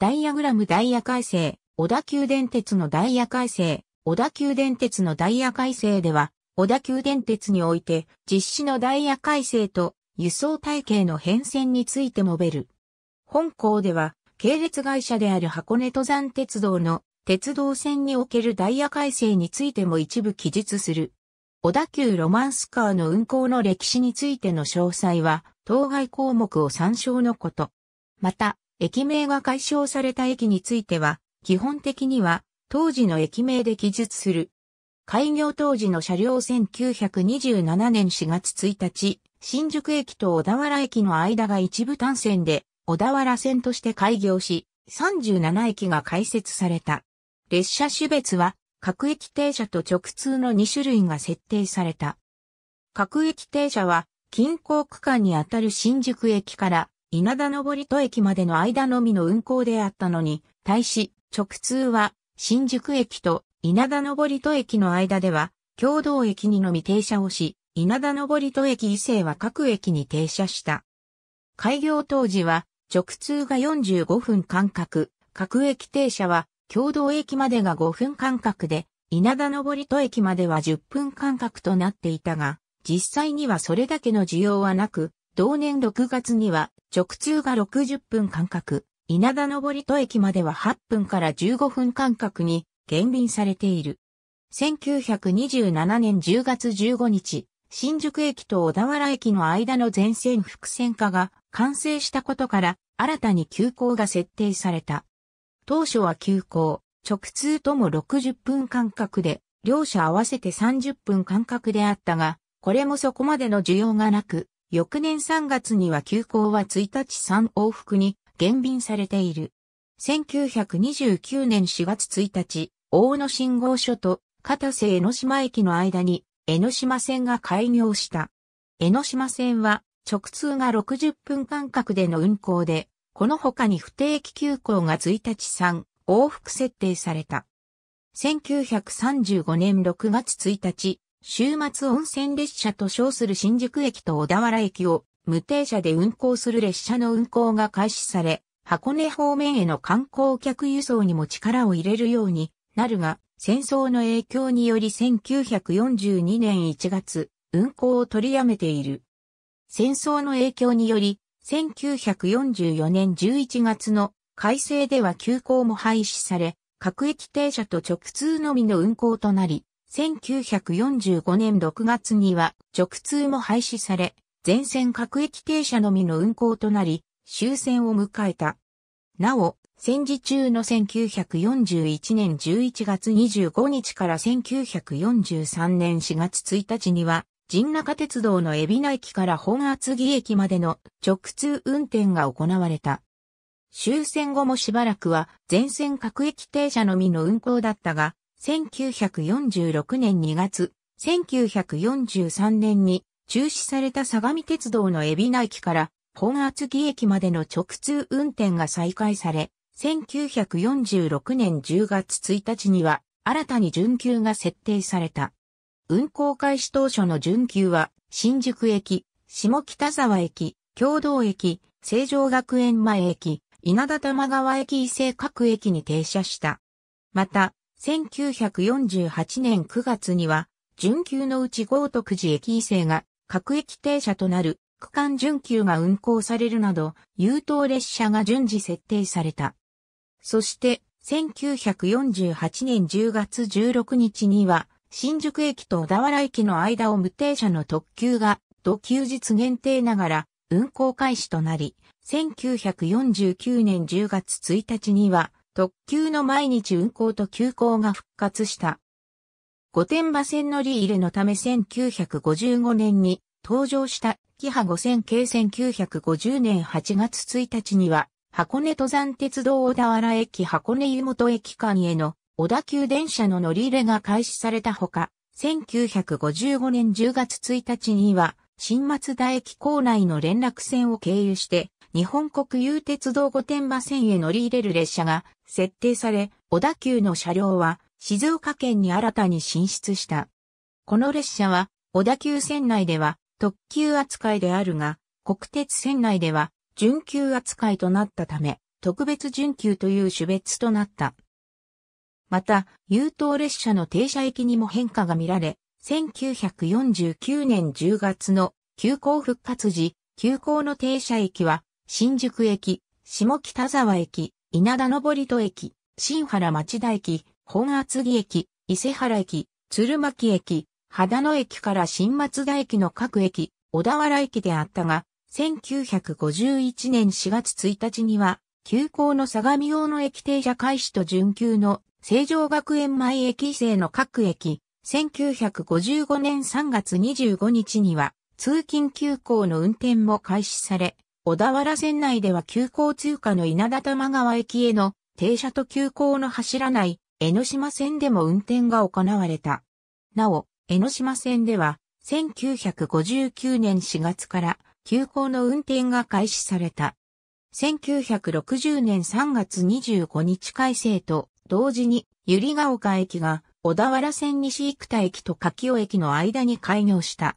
ダイヤグラムダイヤ改正、小田急電鉄のダイヤ改正、小田急電鉄のダイヤ改正では、小田急電鉄において実施のダイヤ改正と輸送体系の変遷について述べる。本校では、系列会社である箱根登山鉄道の鉄道線におけるダイヤ改正についても一部記述する。小田急ロマンスカーの運行の歴史についての詳細は、当該項目を参照のこと。また、駅名が解消された駅については、基本的には当時の駅名で記述する。開業当時の車両1927年4月1日、新宿駅と小田原駅の間が一部単線で、小田原線として開業し、37駅が開設された。列車種別は、各駅停車と直通の2種類が設定された。各駅停車は、近郊区間にあたる新宿駅から稲田登戸駅までの間のみの運行であったのに、対し、直通は、新宿駅と稲田登戸駅の間では、共同駅にのみ停車をし、稲田登戸駅以西は各駅に停車した。開業当時は、直通が45分間隔、各駅停車は、共同駅までが5分間隔で、稲田登戸駅までは10分間隔となっていたが、実際にはそれだけの需要はなく、同年6月には直通が60分間隔、稲田登戸駅までは8分から15分間隔に減便されている。1927年10月15日、新宿駅と小田原駅の間の全線複線化が完成したことから新たに急行が設定された。当初は急行、直通とも60分間隔で、両者合わせて30分間隔であったが、これもそこまでの需要がなく、翌年3月には急行は1日3往復に減便されている。1929年4月1日、大野信号所と片瀬江ノ島駅の間に江ノ島線が開業した。江ノ島線は直通が60分間隔での運行で、この他に不定期急行が1日3往復設定された。1935年6月1日、週末温泉列車と称する新宿駅と小田原駅を無停車で運行する列車の運行が開始され、箱根方面への観光客輸送にも力を入れるようになるが、戦争の影響により1942年1月、運行を取りやめている。戦争の影響により、1944年11月の改正では急行も廃止され、各駅停車と直通のみの運行となり、1945年6月には直通も廃止され、全線各駅停車のみの運行となり、終戦を迎えた。なお、戦時中の1941年11月25日から1943年4月1日には、神中鉄道の海老名駅から本厚木駅までの直通運転が行われた。終戦後もしばらくは全線各駅停車のみの運行だったが、1946年2月、1943年に中止された相模鉄道の海老名駅から本厚木駅までの直通運転が再開され、1946年10月1日には新たに準急が設定された。運行開始当初の準急は新宿駅、下北沢駅、共同駅、成城学園前駅、稲田玉川駅伊勢各駅に停車した。また、1948年9月には、準急のうち豪徳寺駅異性が各駅停車となる区間準急が運行されるなど、優等列車が順次設定された。そして、1948年10月16日には、新宿駅と小田原駅の間を無停車の特急が、土休日限定ながら運行開始となり、1949年10月1日には、特急の毎日運行と急行が復活した。御殿場線乗り入れのため1955年に登場したキハ5000系1950年8月1日には箱根登山鉄道小田原駅箱根湯本駅間への小田急電車の乗り入れが開始されたほか、1955年10月1日には新松田駅構内の連絡線を経由して日本国有鉄道御殿場線へ乗り入れる列車が設定され、小田急の車両は静岡県に新たに進出した。この列車は小田急線内では特急扱いであるが、国鉄線内では準急扱いとなったため、特別準急という種別となった。また、優等列車の停車駅にも変化が見られ、1949年10月の急行復活時、急行の停車駅は新宿駅、下北沢駅、稲田登戸駅、新原町田駅、本厚木駅、伊勢原駅、鶴巻駅、秦野駅から新松田駅の各駅、小田原駅であったが、1951年4月1日には、急行の相模大野駅停車開始と準急の成城学園前駅制の各駅、1955年3月25日には、通勤急行の運転も開始され、小田原線内では急行通過の稲田玉川駅への停車と急行の走らない江ノ島線でも運転が行われた。なお、江ノ島線では1959年4月から急行の運転が開始された。1960年3月25日改正と同時に百合ヶ丘駅が小田原線西生田駅と柿尾駅の間に開業した。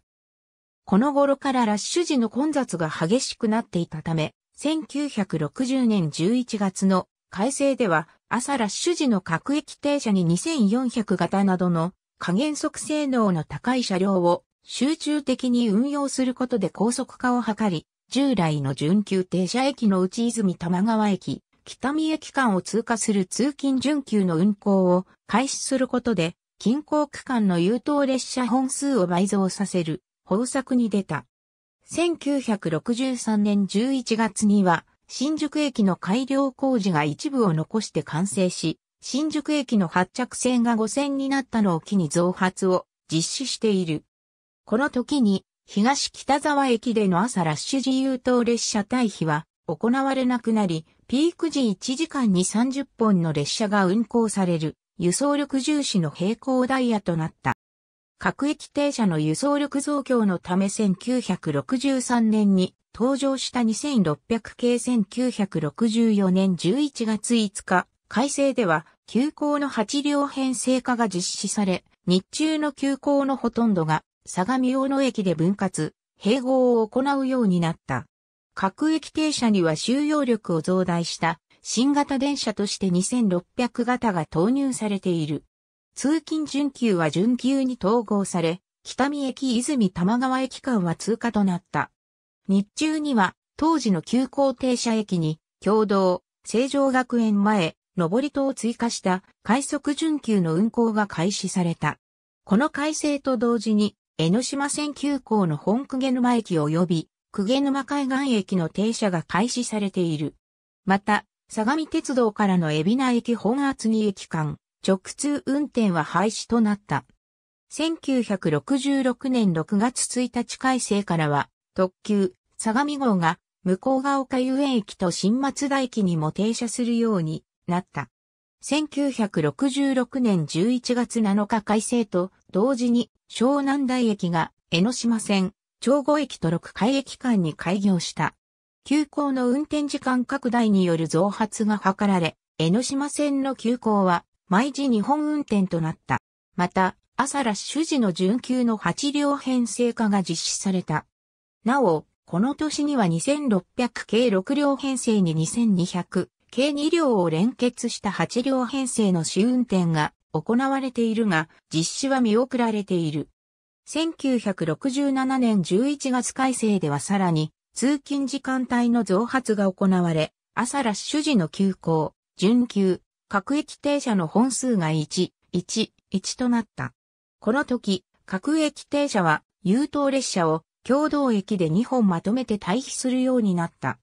この頃からラッシュ時の混雑が激しくなっていたため、1960年11月の改正では朝ラッシュ時の各駅停車に2400型などの加減速性能の高い車両を集中的に運用することで高速化を図り、従来の準急停車駅の内泉玉川駅、北見駅間を通過する通勤準急の運行を開始することで、近郊区間の優等列車本数を倍増させる豊作に出た。1963年11月には、新宿駅の改良工事が一部を残して完成し、新宿駅の発着線が5線になったのを機に増発を実施している。この時に、東北沢駅での朝ラッシュ自由等列車退避は行われなくなり、ピーク時1時間に30本の列車が運行される、輸送力重視の並行ダイヤとなった。各駅停車の輸送力増強のため1963年に登場した2600系1964年11月5日、改正では、急行の8両編成化が実施され、日中の急行のほとんどが、相模大野駅で分割、併合を行うようになった。各駅停車には収容力を増大した、新型電車として2600型が投入されている。通勤準急は準急に統合され、北見駅泉玉川駅間は通過となった。日中には、当時の急行停車駅に、共同、成城学園前、上り戸を追加した快速準急の運行が開始された。この改正と同時に、江ノ島線急行の本久毛沼駅及び、久毛沼海岸駅の停車が開始されている。また、相模鉄道からの海老名駅本厚木駅間、直通運転は廃止となった。1966年6月1日改正からは、特急、相模号が、向こうが丘遊園駅と新松田駅にも停車するようになった。1966年11月7日改正と同時に湘南台駅が江ノ島線、長後駅と六海駅間に開業した。急行の運転時間拡大による増発が図られ、江ノ島線の急行は毎時日本運転となった。また、朝ラッシュ時の準急の8両編成化が実施された。なお、この年には2600系6両編成に2200系2両を連結した8両編成の試運転が行われているが、実施は見送られている。1967年11月改正ではさらに、通勤時間帯の増発が行われ、朝ラッシュ時の休校、準休、各駅停車の本数が1、1、1となった。この時、各駅停車は、優等列車を共同駅で2本まとめて退避するようになった。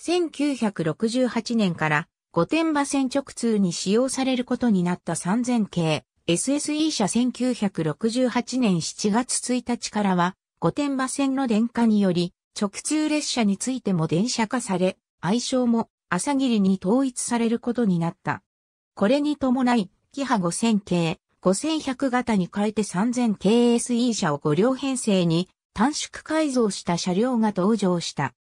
1968年から御殿場線直通に使用されることになった3000系 SSE 車1968年7月1日からは御殿場線の電化により直通列車についても電車化され愛称も朝霧に統一されることになった。これに伴い、キハ5000系、5100型に変えて 3000KSE 車を5両編成に短縮改造した車両が登場した。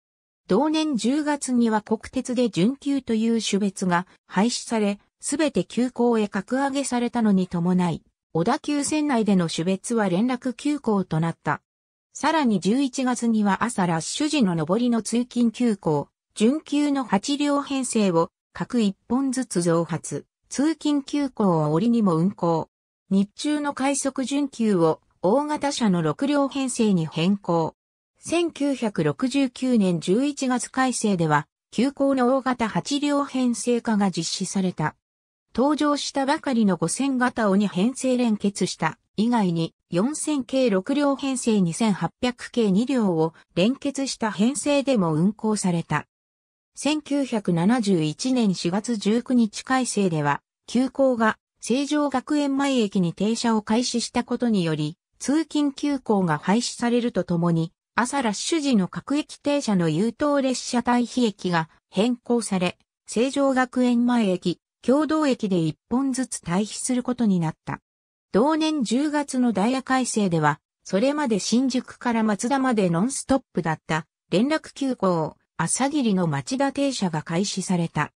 同年10月には国鉄で準急という種別が廃止され、すべて急行へ格上げされたのに伴い、小田急線内での種別は連絡急行となった。さらに11月には朝ラッシュ時の上りの通勤急行、準急の8両編成を各1本ずつ増発。通勤急行を折にも運行。日中の快速準急を大型車の6両編成に変更。1969年11月改正では、急行の大型8両編成化が実施された。登場したばかりの5000型を2編成連結した以外に4000系6両編成2800系2両を連結した編成でも運行された。1971年4月19日改正では、急行が成城学園前駅に停車を開始したことにより、通勤急行が廃止されるとともに、朝ラッシュ時の各駅停車の優等列車対比駅が変更され、成城学園前駅、共同駅で一本ずつ対比することになった。同年10月のダイヤ改正では、それまで新宿から松田までノンストップだった連絡急行朝霧の町田停車が開始された。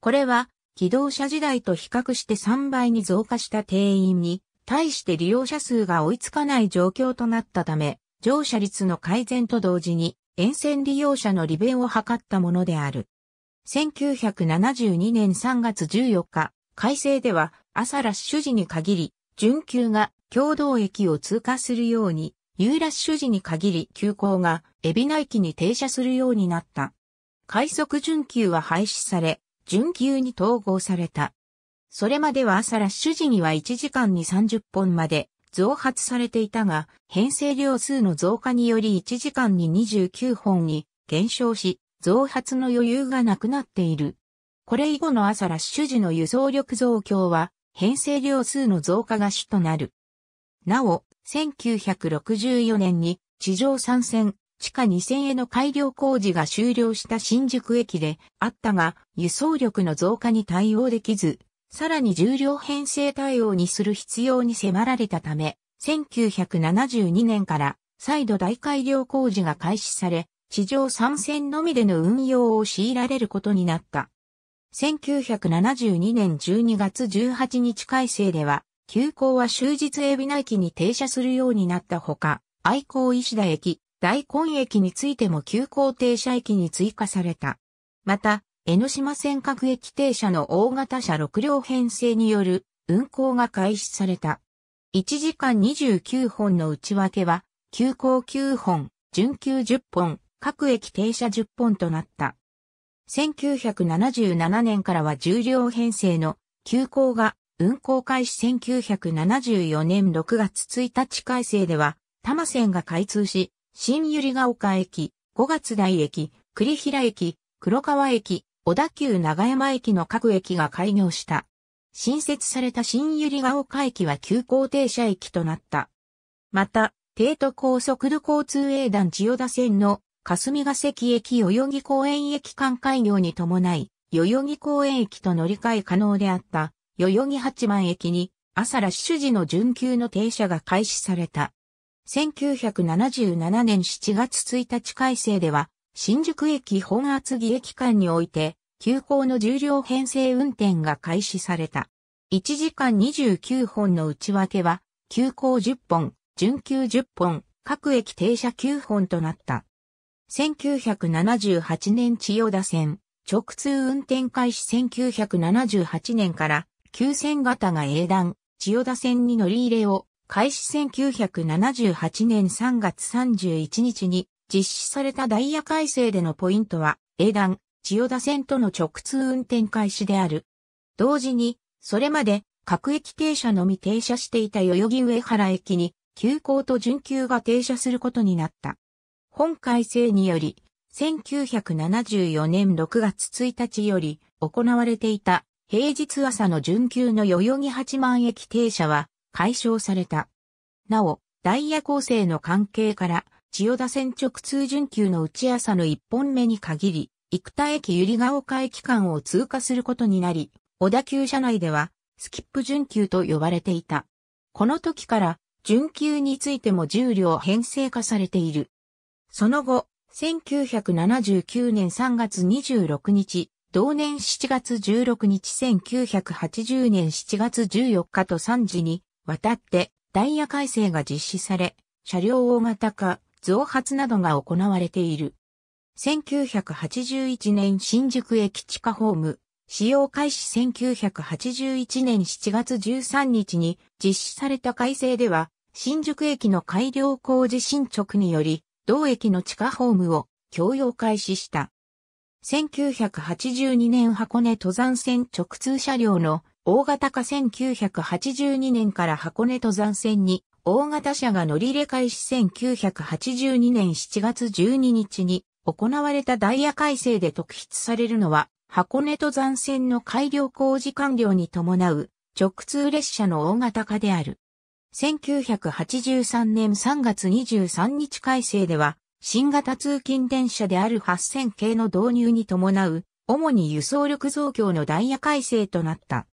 これは、機動車時代と比較して3倍に増加した定員に、対して利用者数が追いつかない状況となったため、乗車率の改善と同時に、沿線利用者の利便を図ったものである。1972年3月14日、改正では朝ラッシュ時に限り、準急が共同駅を通過するようにユーラッシュ時に限り急行が海老名駅に停車するようになった。快速準急は廃止され、準急に統合された。それまでは朝ラッシュ時には1時間に30本まで増発されていたが、編成量数の増加により1時間に29本に減少し、増発の余裕がなくなっている。これ以後の朝ラッシュ時の輸送力増強は、編成量数の増加が主となる。なお、1964年に地上参戦、地下2000への改良工事が終了した新宿駅であったが、輸送力の増加に対応できず、さらに重量編成対応にする必要に迫られたため、1972年から再度大改良工事が開始され、地上参戦のみでの運用を強いられることになった。1972年12月18日改正では、急行は終日海老名駅に停車するようになったほか、愛好石田駅、大根駅についても急行停車駅に追加された。また、江ノ島線各駅停車の大型車6両編成による運行が開始された。1時間29本の内訳は、急行9本、準急10本、各駅停車10本となった。1977年からは10両編成の急行が運行開始1974年6月1日改正では、多摩線が開通し、新百合ヶ丘駅、五月台駅、栗平駅、黒川駅、小田急長山駅の各駅が開業した。新設された新百合ヶ丘駅は急行停車駅となった。また、帝都高速度交通営団千代田線の霞ヶ関駅代々木公園駅間開業に伴い、代々木公園駅と乗り換え可能であった代々木八幡駅に朝ラッシュ時の準急の停車が開始された。1977年7月1日改正では、新宿駅本厚木駅間において、急行の重量編成運転が開始された。1時間29本の内訳は、急行10本、準急10本、各駅停車9本となった。1978年千代田線、直通運転開始1978年から急戦型が英断、千代田線に乗り入れを、開始1978年3月31日に実施されたダイヤ改正でのポイントは、英断、千代田線との直通運転開始である。同時に、それまで各駅停車のみ停車していた代々木上原駅に、急行と準急が停車することになった。本改正により、1974年6月1日より行われていた平日朝の準急の代々木八幡駅停車は解消された。なお、ダイヤ構成の関係から、千代田線直通準急の内朝の1本目に限り、生田駅百合ヶ丘駅間を通過することになり、小田急車内では、スキップ準急と呼ばれていた。この時から、準急についても重量編成化されている。その後、1979年3月26日、同年7月16日1980年7月14日と3時に渡ってダイヤ改正が実施され、車両大型化、増発などが行われている。1981年新宿駅地下ホーム、使用開始1981年7月13日に実施された改正では、新宿駅の改良工事進捗により、同駅の地下ホームを共用開始した。1982年箱根登山線直通車両の大型化1982年から箱根登山線に大型車が乗り入れ開始1982年7月12日に行われたダイヤ改正で特筆されるのは箱根登山線の改良工事完了に伴う直通列車の大型化である。1983年3月23日改正では新型通勤電車である8000系の導入に伴う、主に輸送力増強のダイヤ改正となった。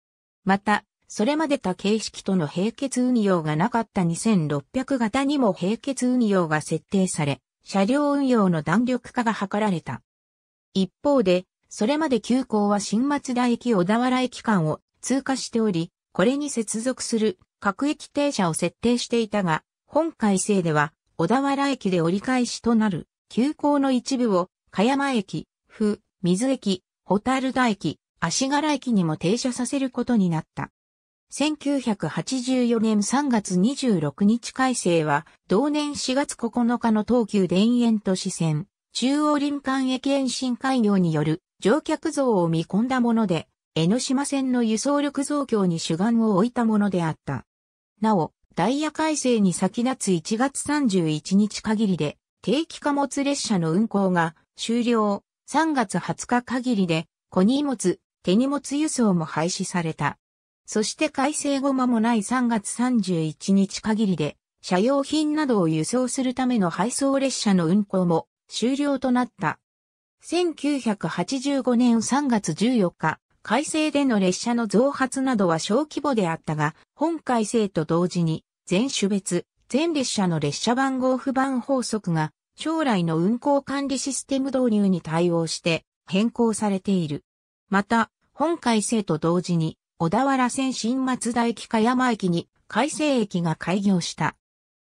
また、それまでた形式との並結運用がなかった2600型にも並結運用が設定され、車両運用の弾力化が図られた。一方で、それまで急行は新松田駅小田原駅間を通過しており、これに接続する各駅停車を設定していたが、本改正では小田原駅で折り返しとなる、急行の一部を、加山駅、府、水駅、ホタル田駅、足柄駅にも停車させることになった。1984年3月26日改正は、同年4月9日の東急田園都市線、中央林間駅延伸開業による乗客増を見込んだもので、江ノ島線の輸送力増強に主眼を置いたものであった。なお、ダイヤ改正に先立つ1月31日限りで、定期貨物列車の運行が終了、3月20日限りで、小荷物、手荷物輸送も廃止された。そして改正後間もない3月31日限りで、車用品などを輸送するための配送列車の運行も終了となった。1985年3月14日、改正での列車の増発などは小規模であったが、本改正と同時に、全種別、全列車の列車番号不番法則が、将来の運行管理システム導入に対応して変更されている。また、本改正と同時に、小田原線新松田駅か山駅に改正駅が開業した。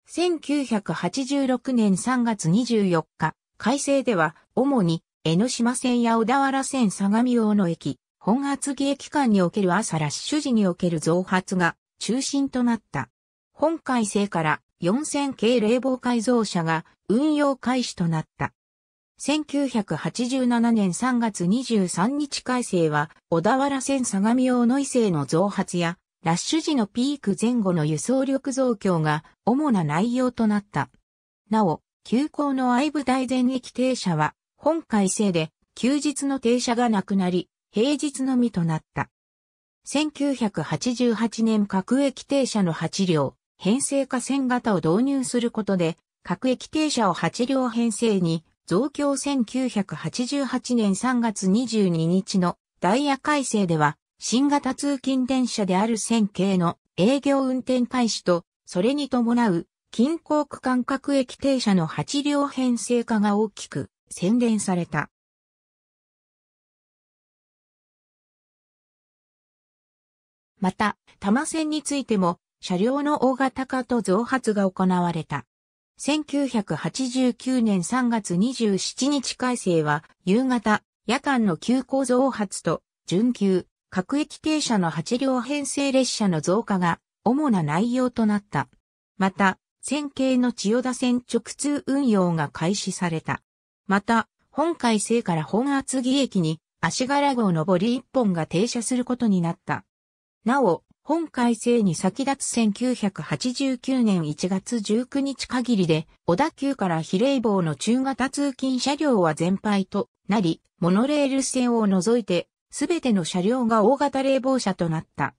1986年3月24日、改正では、主に江ノ島線や小田原線相模大野駅、本厚芸期間における朝ラッシュ時における増発が中心となった。本改正から4000系冷房改造車が運用開始となった。1987年3月23日改正は、小田原線相模大野伊勢の増発や、ラッシュ時のピーク前後の輸送力増強が主な内容となった。なお、急行の愛部大前駅停車は、本改正で休日の停車がなくなり、平日のみとなった。1988年各駅停車の8両、編成化線型を導入することで、各駅停車を8両編成に増強1988年3月22日のダイヤ改正では、新型通勤電車である線形の営業運転開始と、それに伴う近郊区間各駅停車の8両編成化が大きく宣伝された。また、多摩線についても、車両の大型化と増発が行われた。1989年3月27日改正は、夕方、夜間の急行増発と、準急、各駅停車の8両編成列車の増加が、主な内容となった。また、線形の千代田線直通運用が開始された。また、本改正から本厚木駅に、足柄号上り1本が停車することになった。なお、本改正に先立つ1989年1月19日限りで、小田急から比例棒の中型通勤車両は全廃となり、モノレール線を除いて、すべての車両が大型冷房車となった。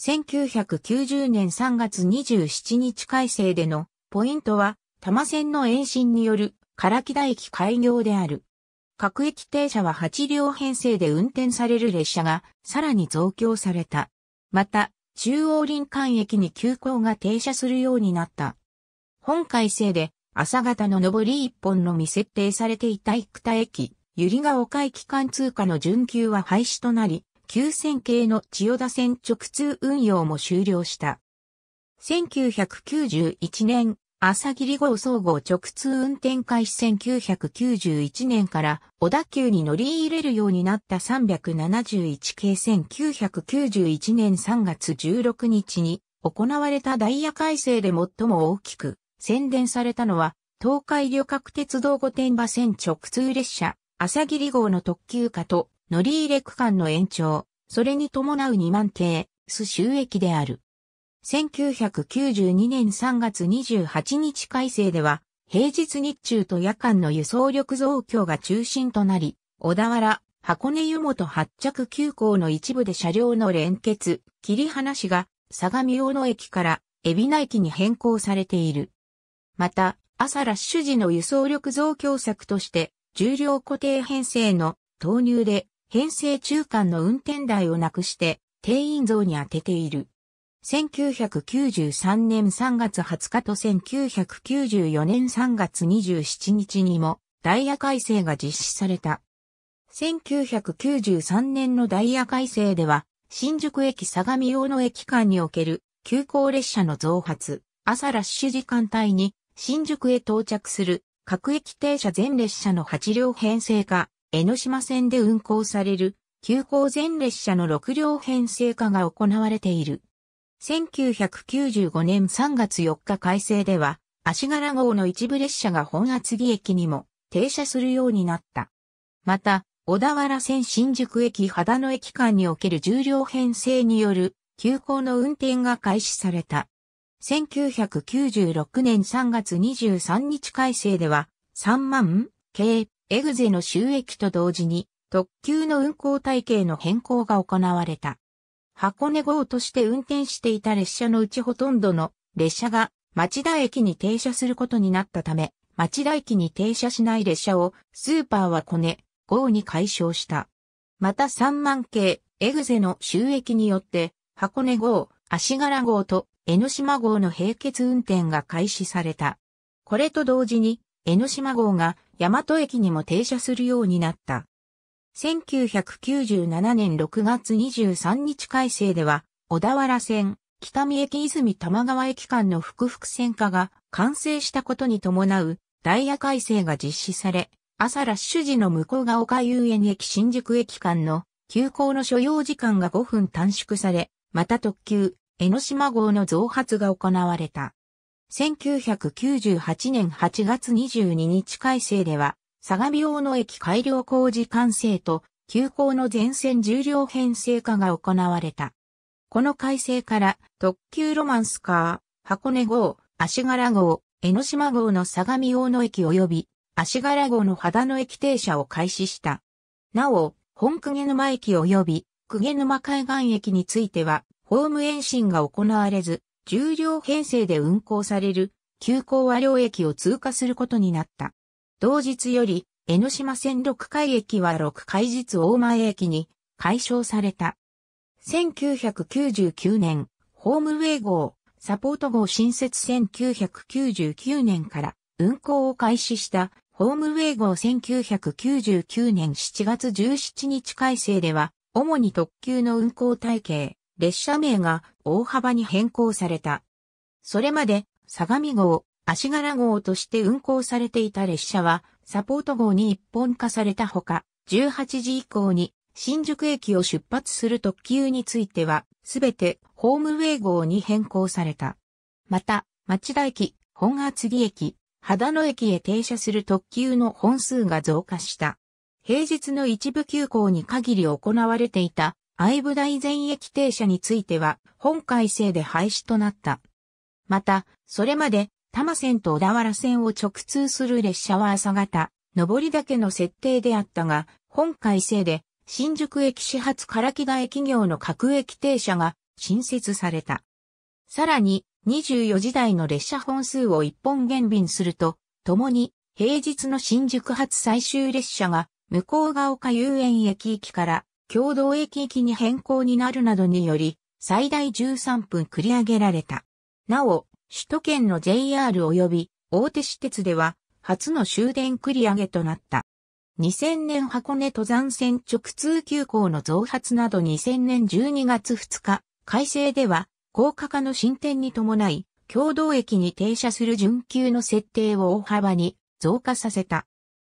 1990年3月27日改正でのポイントは、多摩線の延伸による唐木田駅開業である。各駅停車は8両編成で運転される列車がさらに増強された。また、中央林間駅に急行が停車するようになった。本改正で、朝方の上り一本のみ設定されていた生田駅、百合ヶ丘駅間通過の準急は廃止となり、9000系の千代田線直通運用も終了した。1991年朝霧号総合直通運転開始1991年から小田急に乗り入れるようになった371系1991年3月16日に行われたダイヤ改正で最も大きく宣伝されたのは東海旅客鉄道御殿場線直通列車朝霧号の特急化と乗り入れ区間の延長、それに伴う2万系、数収益である。1992年3月28日改正では、平日日中と夜間の輸送力増強が中心となり、小田原、箱根湯本発着急行の一部で車両の連結、切り離しが、相模大野駅から、海老名駅に変更されている。また、朝ラッシュ時の輸送力増強策として、重量固定編成の投入で、編成中間の運転台をなくして、定員増に当てている。1993年3月20日と1994年3月27日にもダイヤ改正が実施された。1993年のダイヤ改正では、新宿駅相模大野駅間における急行列車の増発、朝ラッシュ時間帯に新宿へ到着する各駅停車全列車の8両編成化、江ノ島線で運行される急行全列車の6両編成化が行われている。1995年3月4日改正では、足柄号の一部列車が本厚木駅にも停車するようになった。また、小田原線新宿駅秦野駅間における重量編成による急行の運転が開始された。1996年3月23日改正では、3万系エグゼの収益と同時に特急の運行体系の変更が行われた。箱根号として運転していた列車のうちほとんどの列車が町田駅に停車することになったため、町田駅に停車しない列車をスーパーはコネ号に解消した。また3万系エグゼの収益によって箱根号、足柄号と江ノ島号の並結運転が開始された。これと同時に江ノ島号が大和駅にも停車するようになった。1997年6月23日改正では、小田原線、北見駅泉玉川駅間の複々線化が完成したことに伴うダイヤ改正が実施され、朝ラッシュ時の向こうが丘遊園駅新宿駅間の急行の所要時間が5分短縮され、また特急、江ノ島号の増発が行われた。1998年8月22日改正では、相模大野駅改良工事完成と、急行の全線重量編成化が行われた。この改正から特急ロマンスカー、箱根号、足柄号、江ノ島号の相模大野駅及び足柄号の秦野駅停車を開始した。なお、本鵠沼駅及び鵠沼海岸駅については、ホーム延伸が行われず、重量編成で運行される、急行和両駅を通過することになった。同日より、江ノ島線六海駅は六海日大前駅に解消された。1999年、ホームウェイ号、サポート号新設1999年から運行を開始したホームウェイ号1999年7月17日改正では、主に特急の運行体系、列車名が大幅に変更された。それまで、相模号、足柄号として運行されていた列車は、サポート号に一本化されたほか、18時以降に新宿駅を出発する特急については、すべてホームウェイ号に変更された。また、町田駅、本厚木駅、秦野駅へ停車する特急の本数が増加した。平日の一部急行に限り行われていた愛部大前駅停車については、本改正で廃止となった。また、それまで多摩線と小田原線を直通する列車は朝方、上りだけの設定であったが、本改正で、新宿駅始発から木田駅業の各駅停車が新設された。さらに、24時台の列車本数を一本減便すると、共に、平日の新宿発最終列車が、向こうが丘遊園駅行きから、共同駅行きに変更になるなどにより、最大13分繰り上げられた。なお、首都圏の JR 及び大手私鉄では初の終電繰り上げとなった。2000年箱根登山線直通急行の増発など2000年12月2日、改正では高架化の進展に伴い、共同駅に停車する準急の設定を大幅に増加させた。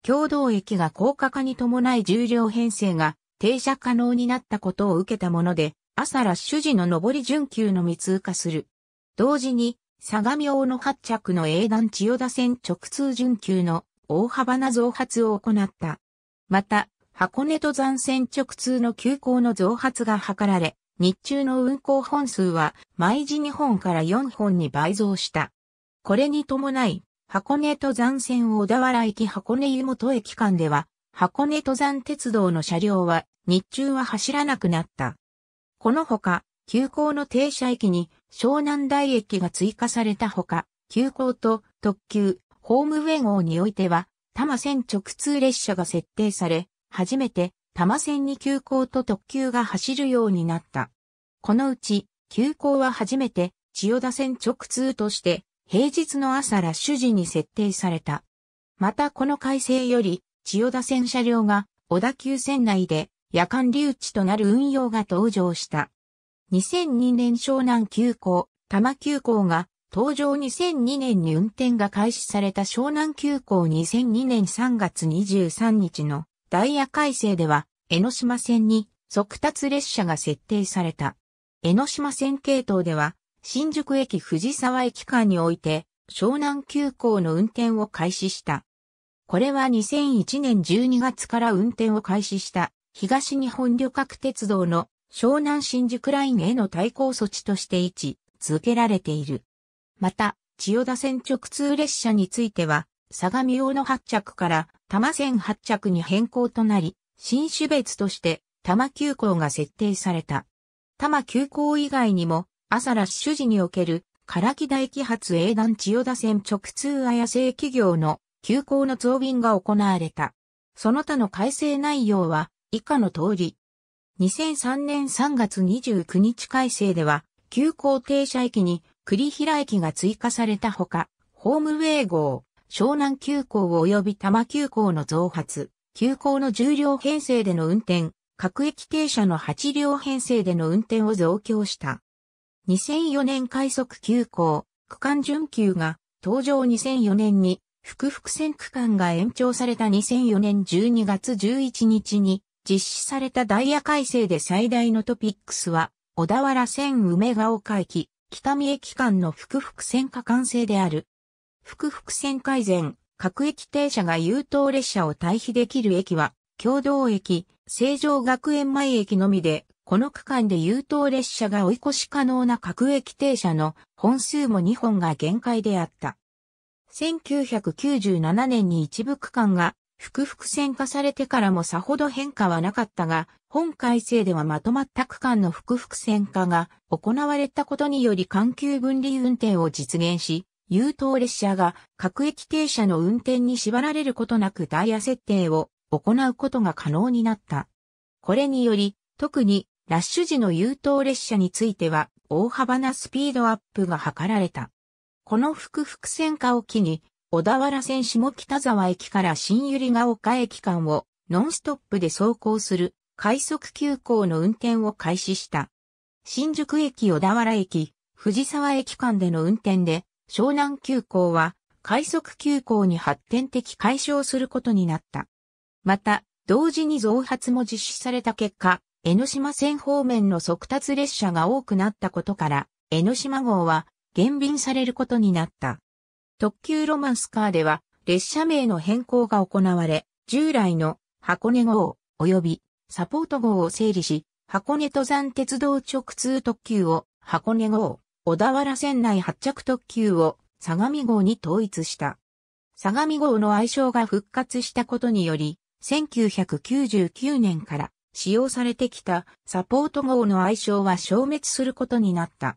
共同駅が高架化に伴い重量編成が停車可能になったことを受けたもので、朝ラッシュ時の上り準急のみ通過する。同時に、相模大野発着の営団千代田線直通準急の大幅な増発を行った。また、箱根登山線直通の急行の増発が図られ、日中の運行本数は毎時2本から4本に倍増した。これに伴い、箱根登山線小田原駅箱根湯本駅間では、箱根登山鉄道の車両は日中は走らなくなった。このほか、急行の停車駅に湘南台駅が追加されたほか、急行と特急、ホームウェイ号においては、多摩線直通列車が設定され、初めて多摩線に急行と特急が走るようになった。このうち、急行は初めて千代田線直通として、平日の朝ラッシュ時に設定された。またこの改正より、千代田線車両が小田急線内で夜間留置となる運用が登場した。2002年湘南急行、多摩急行が、登場2002年に運転が開始された湘南急行2002年3月23日のダイヤ改正では、江ノ島線に速達列車が設定された。江ノ島線系統では、新宿駅藤沢駅間において、湘南急行の運転を開始した。これは2001年12月から運転を開始した、東日本旅客鉄道の湘南新宿ラインへの対抗措置として位置づけられている。また、千代田線直通列車については、相模大野発着から多摩線発着に変更となり、新種別として多摩急行が設定された。多摩急行以外にも、朝ラッシュ時における唐木大気発営団千代田線直通綾製企業の急行の増便が行われた。その他の改正内容は以下の通り、2003年3月29日改正では、急行停車駅に栗平駅が追加されたほか、ホームウェイ号、湘南急行及び多摩急行の増発、急行の重量編成での運転、各駅停車の8両編成での運転を増強した。2004年快速急行、区間準急が、登場2004年に、福々線区間が延長された2004年12月11日に、実施されたダイヤ改正で最大のトピックスは、小田原線梅ヶ丘駅、北見駅間の複々線化完成である。複々線改善、各駅停車が優等列車を対比できる駅は、共同駅、成城学園前駅のみで、この区間で優等列車が追い越し可能な各駅停車の本数も2本が限界であった。1997年に一部区間が複々線化されてからもさほど変化はなかったが、本改正ではまとまった区間の複々線化が行われたことにより環球分離運転を実現し、優等列車が各駅停車の運転に縛られることなくダイヤ設定を行うことが可能になった。これにより、特にラッシュ時の優等列車については大幅なスピードアップが図られた。この複々線化を機に、小田原線下北沢駅から新百合ヶ丘駅間をノンストップで走行する快速急行の運転を開始した。新宿駅小田原駅、藤沢駅間での運転で湘南急行は快速急行に発展的解消することになった。また、同時に増発も実施された結果、江ノ島線方面の速達列車が多くなったことから、江ノ島号は減便されることになった。特急ロマンスカーでは列車名の変更が行われ、従来の箱根号及びサポート号を整理し、箱根登山鉄道直通特急を箱根号、小田原線内発着特急を相模号に統一した。相模号の愛称が復活したことにより、1999年から使用されてきたサポート号の愛称は消滅することになった。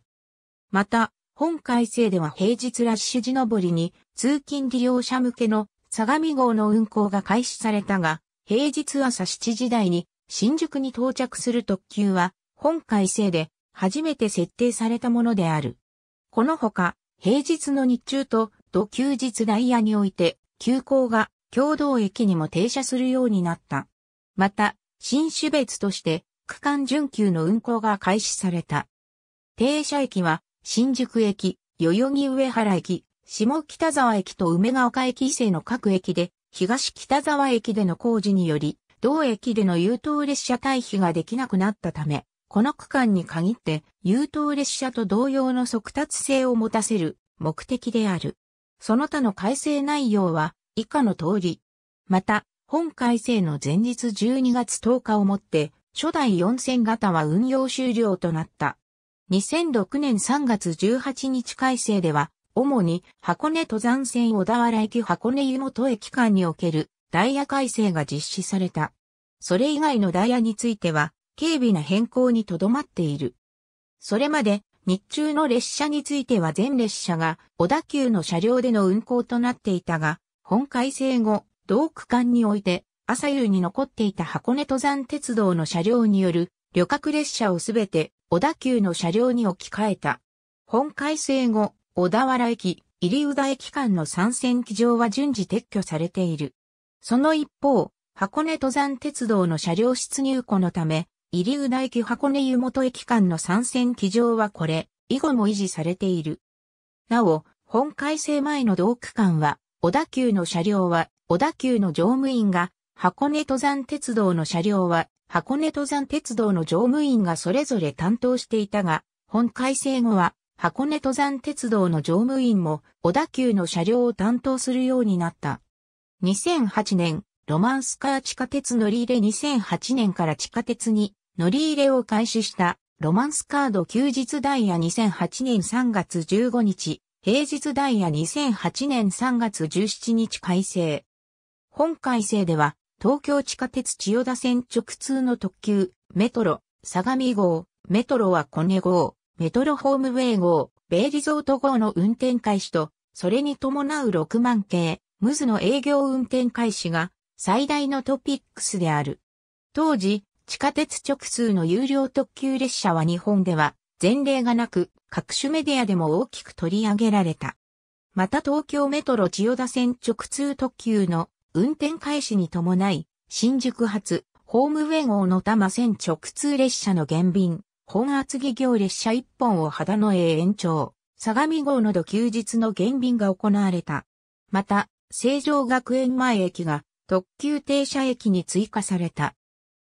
また、本改正では平日ラッシュ時上りに通勤利用者向けの相模号の運行が開始されたが、平日朝7時台に新宿に到着する特急は本改正で初めて設定されたものである。このほか、平日の日中と土休日ダイヤにおいて、急行が共同駅にも停車するようになった。また、新種別として、区間準急の運行が開始された。停車駅は、新宿駅、代々木上原駅、下北沢駅と梅ヶ丘駅以西の各駅で、東北沢駅での工事により、同駅での優等列車退避ができなくなったため、この区間に限って優等列車と同様の速達性を持たせる目的である。その他の改正内容は以下の通り。また、本改正の前日12月10日をもって、初代4000型は運用終了となった。2006年3月18日改正では、主に箱根登山線小田原駅箱根湯本駅間におけるダイヤ改正が実施された。それ以外のダイヤについては、軽微な変更にとどまっている。それまで、日中の列車については全列車が小田急の車両での運行となっていたが、本改正後、同区間において、朝夕に残っていた箱根登山鉄道の車両による旅客列車をすべて小田急の車両に置き換えた。本改正後、小田原駅、入宇田駅間の参戦機場は順次撤去されている。その一方、箱根登山鉄道の車両出入庫のため、入宇田駅箱根湯本駅間の参戦機場はこれ、以後も維持されている。なお、本改正前の同区間は、小田急の車両は、小田急の乗務員が箱根登山鉄道の車両は、箱根登山鉄道の乗務員がそれぞれ担当していたが、本改正後は、箱根登山鉄道の乗務員も小田急の車両を担当するようになった。2008年、ロマンスカー地下鉄乗り入れ2008年から地下鉄に乗り入れを開始したロマンスカード休日ダイヤ2008年3月15日、平日ダイヤ2008年3月17日改正。本改正では東京地下鉄千代田線直通の特急、メトロ、相模号、メトロはコネ号、メトロホームウェイ号、ベイリゾート号の運転開始と、それに伴う6万系、ムズの営業運転開始が最大のトピックスである。当時、地下鉄直通の有料特急列車は日本では前例がなく、各種メディアでも大きく取り上げられた。また東京メトロ千代田線直通特急の運転開始に伴い、新宿発、ホームウェイ号の多摩線直通列車の減便、本厚木行列車1本を秦野へ延長、相模号など休日の減便が行われた。また、成城学園前駅が特急停車駅に追加された。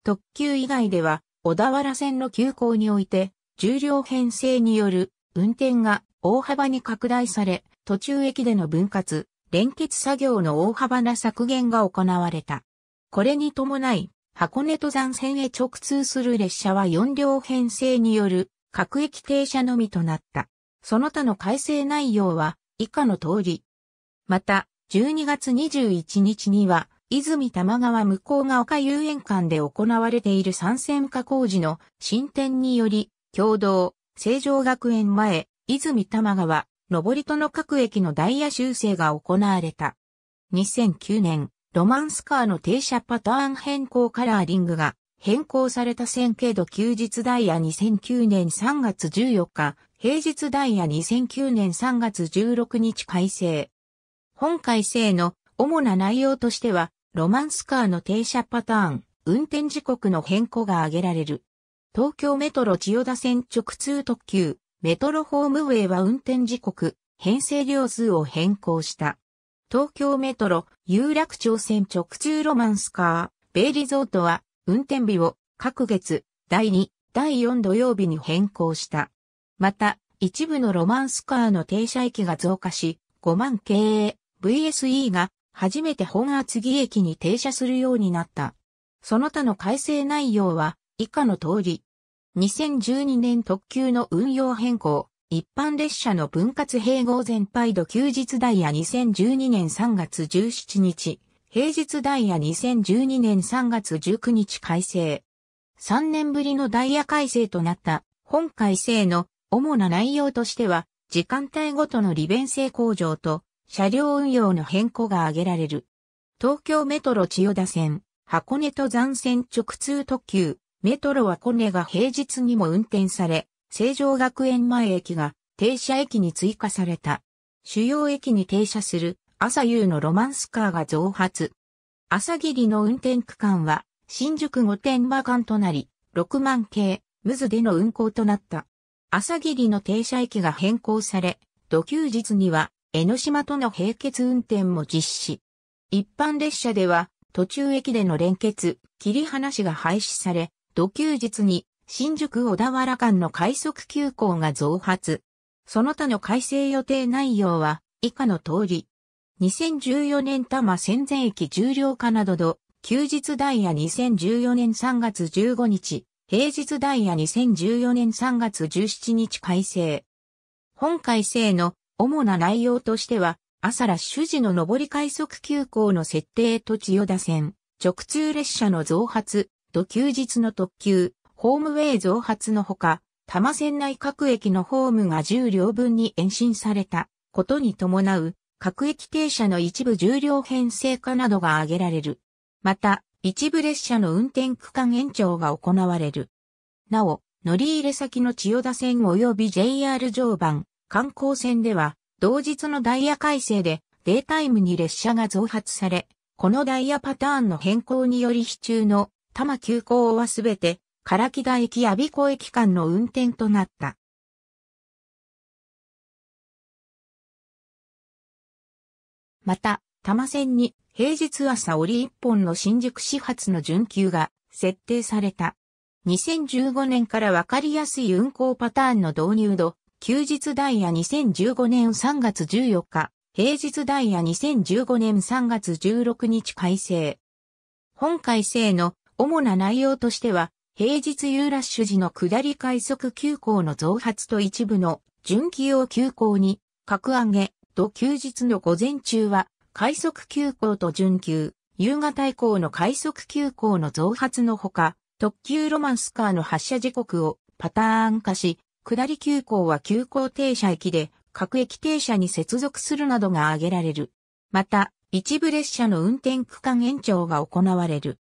特急以外では、小田原線の急行において、重量編成による運転が大幅に拡大され、途中駅での分割、連結作業の大幅な削減が行われた。これに伴い、箱根登山線へ直通する列車は4両編成による各駅停車のみとなった。その他の改正内容は以下の通り。また、12月21日には、泉玉川向こうが丘遊園間で行われている参戦化工事の進展により、共同、成城学園前、泉玉川、上りとの各駅のダイヤ修正が行われた。2009年、ロマンスカーの停車パターン変更カラーリングが変更された線経度休日ダイヤ2009年3月14日、平日ダイヤ2009年3月16日改正。本改正の主な内容としては、ロマンスカーの停車パターン、運転時刻の変更が挙げられる。東京メトロ千代田線直通特急、メトロホームウェイは運転時刻、編成量数を変更した。東京メトロ、有楽町線直通ロマンスカー、ベイリゾートは、運転日を各月、第2、第4土曜日に変更した。また、一部のロマンスカーの停車駅が増加し、5万経営、VSE が、初めて本厚木駅に停車するようになった。その他の改正内容は、以下の通り、2012年特急の運用変更、一般列車の分割併合全廃度休日ダイヤ2012年3月17日、平日ダイヤ2012年3月19日改正。3年ぶりのダイヤ改正となった本改正の主な内容としては、時間帯ごとの利便性向上と車両運用の変更が挙げられる。東京メトロ千代田線、箱根登山線直通特急、メトロはコネが平日にも運転され、成城学園前駅が停車駅に追加された。主要駅に停車する朝夕のロマンスカーが増発。朝霧の運転区間は新宿御殿場間となり、6万系、ムズでの運行となった。朝霧の停車駅が変更され、土休日には江ノ島との並結運転も実施。一般列車では途中駅での連結、切り離しが廃止され、土休日に新宿小田原間の快速急行が増発。その他の改正予定内容は以下の通り。2014年多摩戦前駅重量化などの休日ダイヤ2014年3月15日、平日ダイヤ2014年3月17日改正。本改正の主な内容としては、朝ラッシュ時の上り快速急行の設定と千代田線、直通列車の増発、と休日の特急、ホームウェイ増発のほか、多摩線内各駅のホームが重量両分に延伸されたことに伴う、各駅停車の一部重量編成化などが挙げられる。また、一部列車の運転区間延長が行われる。なお、乗り入れ先の千代田線及び JR 常磐、観光線では、同日のダイヤ改正で、データイムに列車が増発され、このダイヤパターンの変更により市中の多摩急行はすべて、唐木田駅や美子駅間の運転となった。また、多摩線に平日朝折一本の新宿始発の準急が設定された。2015年からわかりやすい運行パターンの導入度、休日ダイヤ2015年3月14日、平日ダイヤ2015年3月16日改正。本改正の主な内容としては、平日ユーラッシュ時の下り快速急行の増発と一部の準期用急行に格上げと休日の午前中は快速急行と準急、夕方以降の快速急行の増発のほか、特急ロマンスカーの発車時刻をパターン化し、下り急行は急行停車駅で各駅停車に接続するなどが挙げられる。また、一部列車の運転区間延長が行われる。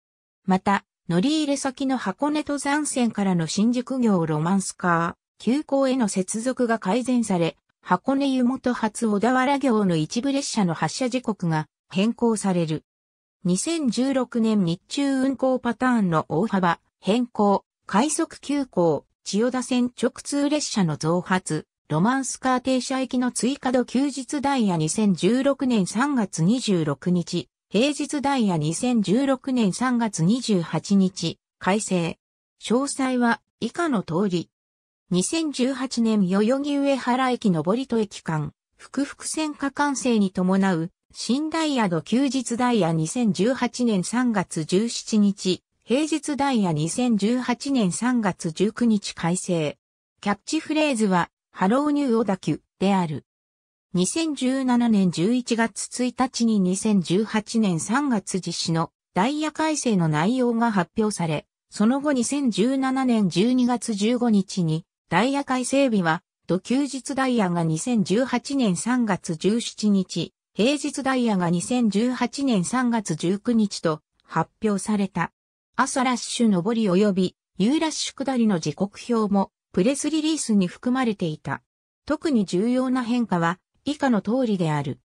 また、乗り入れ先の箱根登山線からの新宿業ロマンスカー、急行への接続が改善され、箱根湯本発小田原行の一部列車の発車時刻が変更される。2016年日中運行パターンの大幅、変更、快速急行、千代田線直通列車の増発、ロマンスカー停車駅の追加度休日ダイヤ2016年3月26日、平日ダイヤ2016年3月28日、改正。詳細は以下の通り。2018年代々木上原駅上りと駅間、複々線下完成に伴う、新ダイヤの休日ダイヤ2018年3月17日、平日ダイヤ2018年3月19日改正。キャッチフレーズは、ハローニューダキュである。2017年11月1日に2018年3月実施のダイヤ改正の内容が発表され、その後2017年12月15日にダイヤ改正日は、土休日ダイヤが2018年3月17日、平日ダイヤが2018年3月19日と発表された。朝ラッシュ上り及び夕ラッシュ下りの時刻表もプレスリリースに含まれていた。特に重要な変化は以下の通りである。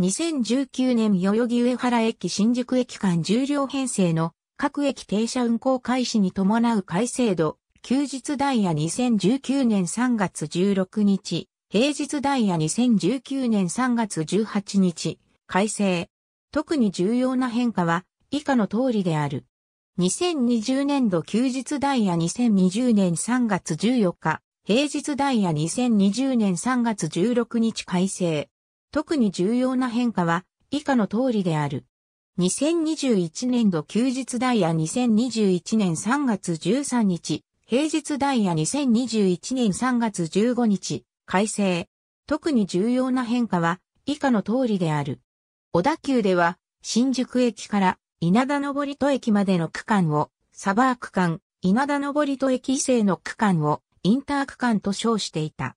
2019年代々木上原駅新宿駅間重量編成の各駅停車運行開始に伴う改正度、休日ダイヤ2019年3月16日、平日ダイヤ2019年3月18日、改正。特に重要な変化は以下の通りである。2020年度休日ダイヤ2020年3月14日、平日ダイヤ2020年3月16日改正。特に重要な変化は以下の通りである。2021年度休日ダイヤ2021年3月13日、平日ダイヤ2021年3月15日、改正。特に重要な変化は以下の通りである。小田急では新宿駅から稲田登戸駅までの区間を、サバー区間、稲田登戸駅以西の区間を、インター区間と称していた。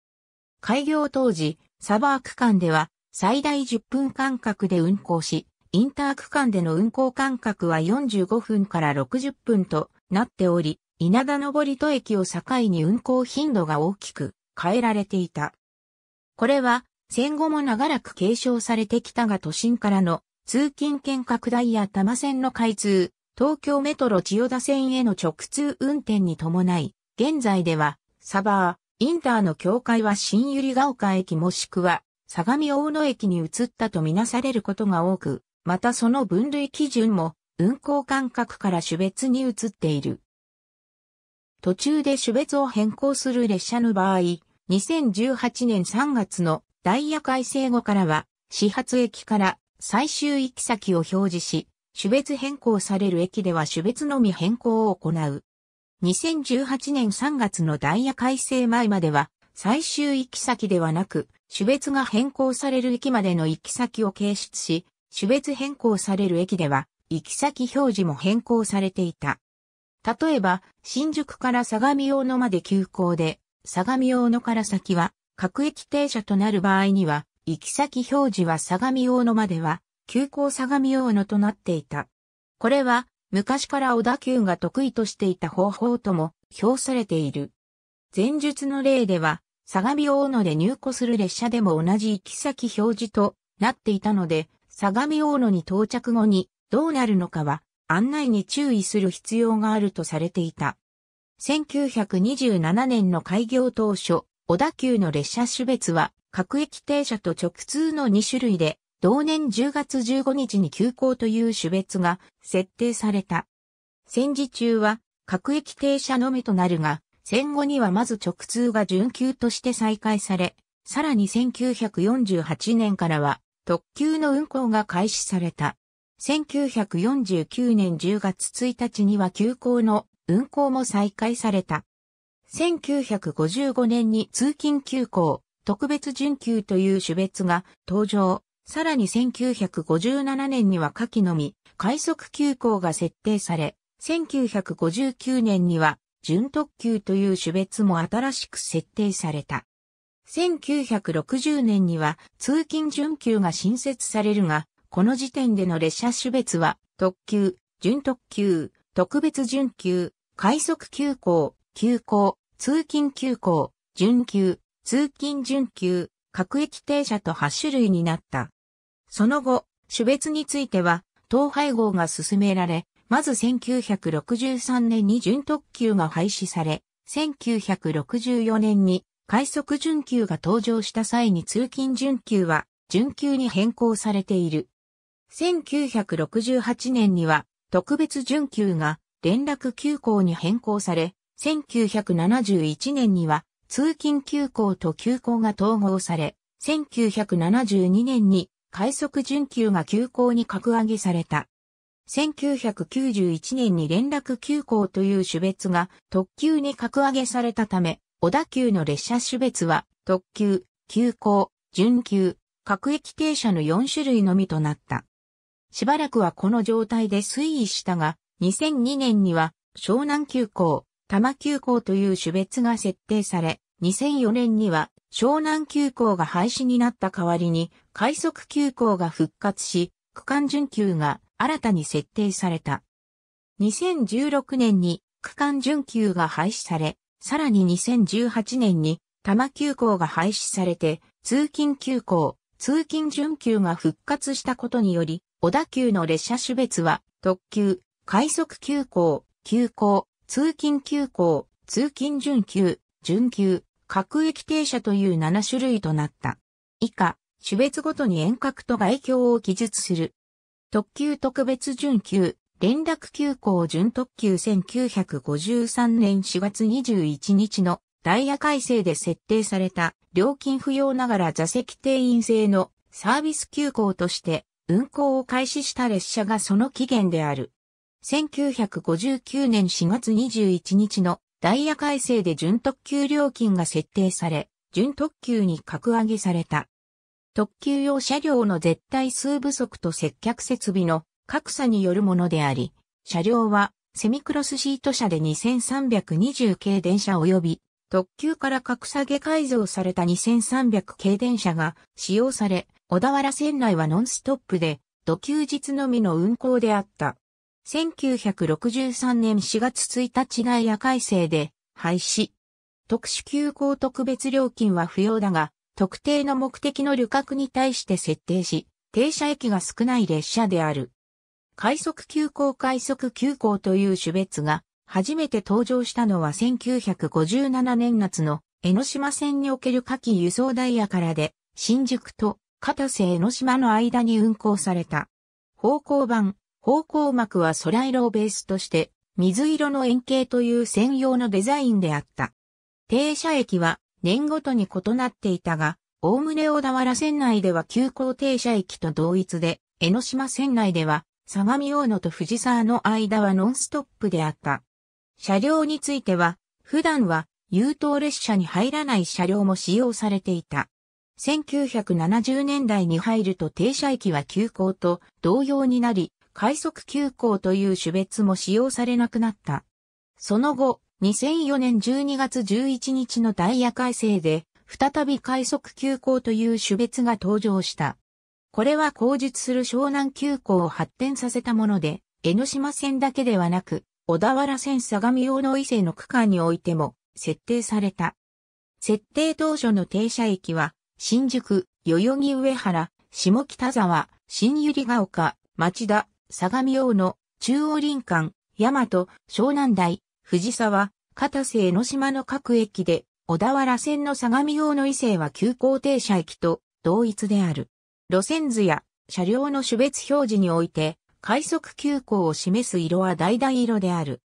開業当時、サバー区間では最大10分間隔で運行し、インター区間での運行間隔は45分から60分となっており、稲田登戸駅を境に運行頻度が大きく変えられていた。これは戦後も長らく継承されてきたが都心からの通勤圏拡大や多摩線の開通、東京メトロ千代田線への直通運転に伴い、現在ではサバー、インターの境界は新百合ヶ丘駅もしくは相模大野駅に移ったとみなされることが多く、またその分類基準も運行間隔から種別に移っている。途中で種別を変更する列車の場合、2018年3月のダイヤ改正後からは、始発駅から最終行き先を表示し、種別変更される駅では種別のみ変更を行う。2018年3月のダイヤ改正前までは、最終行き先ではなく、種別が変更される駅までの行き先を掲出し、種別変更される駅では、行き先表示も変更されていた。例えば、新宿から相模大野まで急行で、相模大野から先は、各駅停車となる場合には、行き先表示は相模大野までは、急行相模大野となっていた。これは、昔から小田急が得意としていた方法とも評されている。前述の例では、相模大野で入庫する列車でも同じ行き先表示となっていたので、相模大野に到着後にどうなるのかは案内に注意する必要があるとされていた。1927年の開業当初、小田急の列車種別は各駅停車と直通の2種類で、同年10月15日に休校という種別が設定された。戦時中は各駅停車のみとなるが、戦後にはまず直通が準急として再開され、さらに1948年からは特急の運行が開始された。1949年10月1日には急行の運行も再開された。1955年に通勤急行、特別準急という種別が登場。さらに1957年には夏季のみ、快速急行が設定され、1959年には、準特急という種別も新しく設定された。1960年には通勤準急が新設されるが、この時点での列車種別は特急、準特急、特別準急、快速急行、急行、通勤急行、準急、通勤準急、各駅停車と8種類になった。その後、種別については、統廃合が進められ、まず1963年に準特急が廃止され、1964年に快速準急が登場した際に通勤準急は準急に変更されている。1968年には特別準急が連絡急行に変更され、1971年には通勤急行と急行が統合され、1972年に快速準急が急行に格上げされた。1991年に連絡急行という種別が特急に格上げされたため、小田急の列車種別は特急、急行、準急、各駅停車の4種類のみとなった。しばらくはこの状態で推移したが、2002年には湘南急行、多摩急行という種別が設定され、2004年には湘南急行が廃止になった代わりに、快速急行が復活し、区間準急が新たに設定された。2016年に区間準急が廃止され、さらに2018年に多摩急行が廃止されて、通勤急行、通勤準急が復活したことにより、小田急の列車種別は、特急、快速急行、急行、通勤急行、通勤準急、準急、各駅停車という7種類となった。以下、種別ごとに遠隔と外境を記述する。特急特別準急、連絡急行準特急1953年4月21日のダイヤ改正で設定された料金不要ながら座席定員制のサービス急行として運行を開始した列車がその期限である。1959年4月21日のダイヤ改正で準特急料金が設定され、準特急に格上げされた。特急用車両の絶対数不足と接客設備の格差によるものであり、車両はセミクロスシート車で2320系電車及び特急から格下げ改造された2300系電車が使用され、小田原線内はノンストップで、土休日のみの運行であった。1963年4月1日ダイヤ改正で廃止。特殊急行特別料金は不要だが、特定の目的の旅客に対して設定し、停車駅が少ない列車である。快速急行快速急行という種別が初めて登場したのは1957年夏の江ノ島線における夏季輸送ダイヤからで、新宿と片瀬江ノ島の間に運行された。方向版、方向膜は空色をベースとして、水色の円形という専用のデザインであった。停車駅は年ごとに異なっていたが、おおむね小田原線内では急行停車駅と同一で、江ノ島線内では、相模大野と藤沢の間はノンストップであった。車両については、普段は優等列車に入らない車両も使用されていた。1970年代に入ると停車駅は急行と同様になり、快速急行という種別も使用されなくなった。その後、2004年12月11日のダイヤ改正で、再び快速急行という種別が登場した。これは後述する湘南急行を発展させたもので、江ノ島線だけではなく、小田原線相模大野伊勢の区間においても設定された。設定当初の停車駅は、新宿、代々木上原、下北沢、新百合ヶ丘、町田、相模大野、中央林間、大和、湘南台、藤沢、片瀬江ノ島の各駅で、小田原線の相模大野伊勢は急行停車駅と同一である。路線図や車両の種別表示において、快速急行を示す色は橙色である。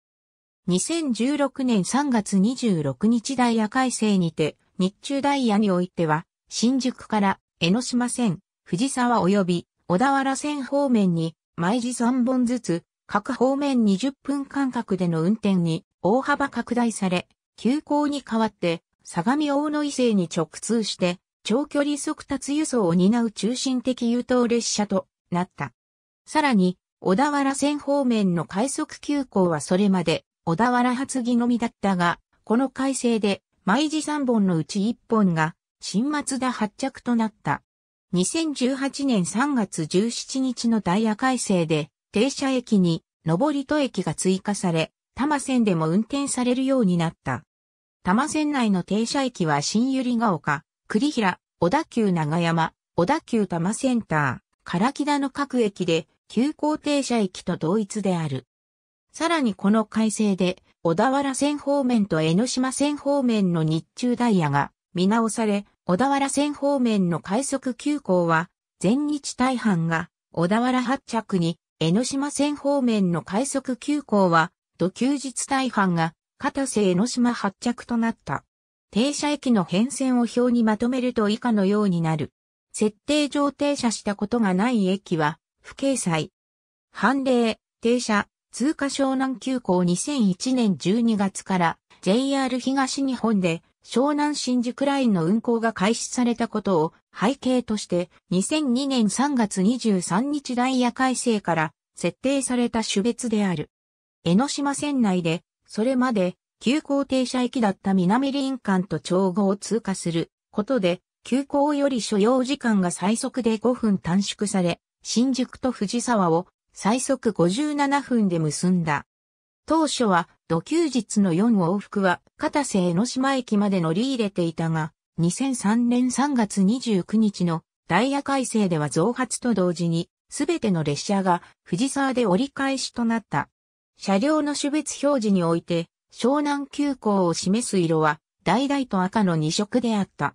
2016年3月26日ダイヤ改正にて、日中ダイヤにおいては、新宿から江ノ島線、藤沢及び小田原線方面に毎時3本ずつ、各方面20分間隔での運転に大幅拡大され、急行に代わって、相模大野伊勢に直通して、長距離速達輸送を担う中心的優等列車となった。さらに、小田原線方面の快速急行はそれまで、小田原発儀のみだったが、この改正で、毎時3本のうち1本が、新松田発着となった。2018年3月17日のダイヤ改正で、停車駅に上り戸駅が追加され、多摩線でも運転されるようになった。多摩線内の停車駅は新百合ヶ丘、栗平、小田急長山、小田急多摩センター、唐木田の各駅で、急行停車駅と同一である。さらにこの改正で、小田原線方面と江ノ島線方面の日中ダイヤが見直され、小田原線方面の快速急行は、全日大半が小田原発着に、江ノ島線方面の快速急行は、土休日大半が、片瀬江ノ島発着となった。停車駅の変遷を表にまとめると以下のようになる。設定上停車したことがない駅は、不掲載。判例、停車、通過湘南急行2001年12月から JR 東日本で湘南新宿ラインの運行が開始されたことを背景として2002年3月23日ダイヤ改正から設定された種別である。江ノ島線内でそれまで急行停車駅だった南林間と調合を通過することで急行より所要時間が最速で5分短縮され新宿と藤沢を最速57分で結んだ。当初は土休日の4往復は、片瀬江ノ島駅まで乗り入れていたが、2003年3月29日のダイヤ改正では増発と同時に、すべての列車が藤沢で折り返しとなった。車両の種別表示において、湘南急行を示す色は、橙と赤の2色であった。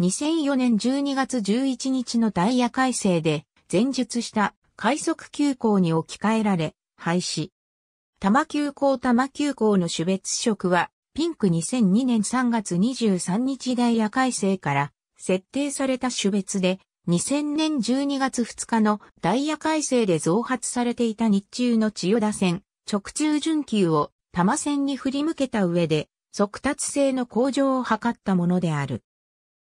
2004年12月11日のダイヤ改正で、前述した快速急行に置き換えられ、廃止。玉急行玉急行の種別色は、ピンク2002年3月23日ダイヤ改正から設定された種別で、2000年12月2日のダイヤ改正で増発されていた日中の千代田線、直中準急を多摩線に振り向けた上で、速達性の向上を図ったものである。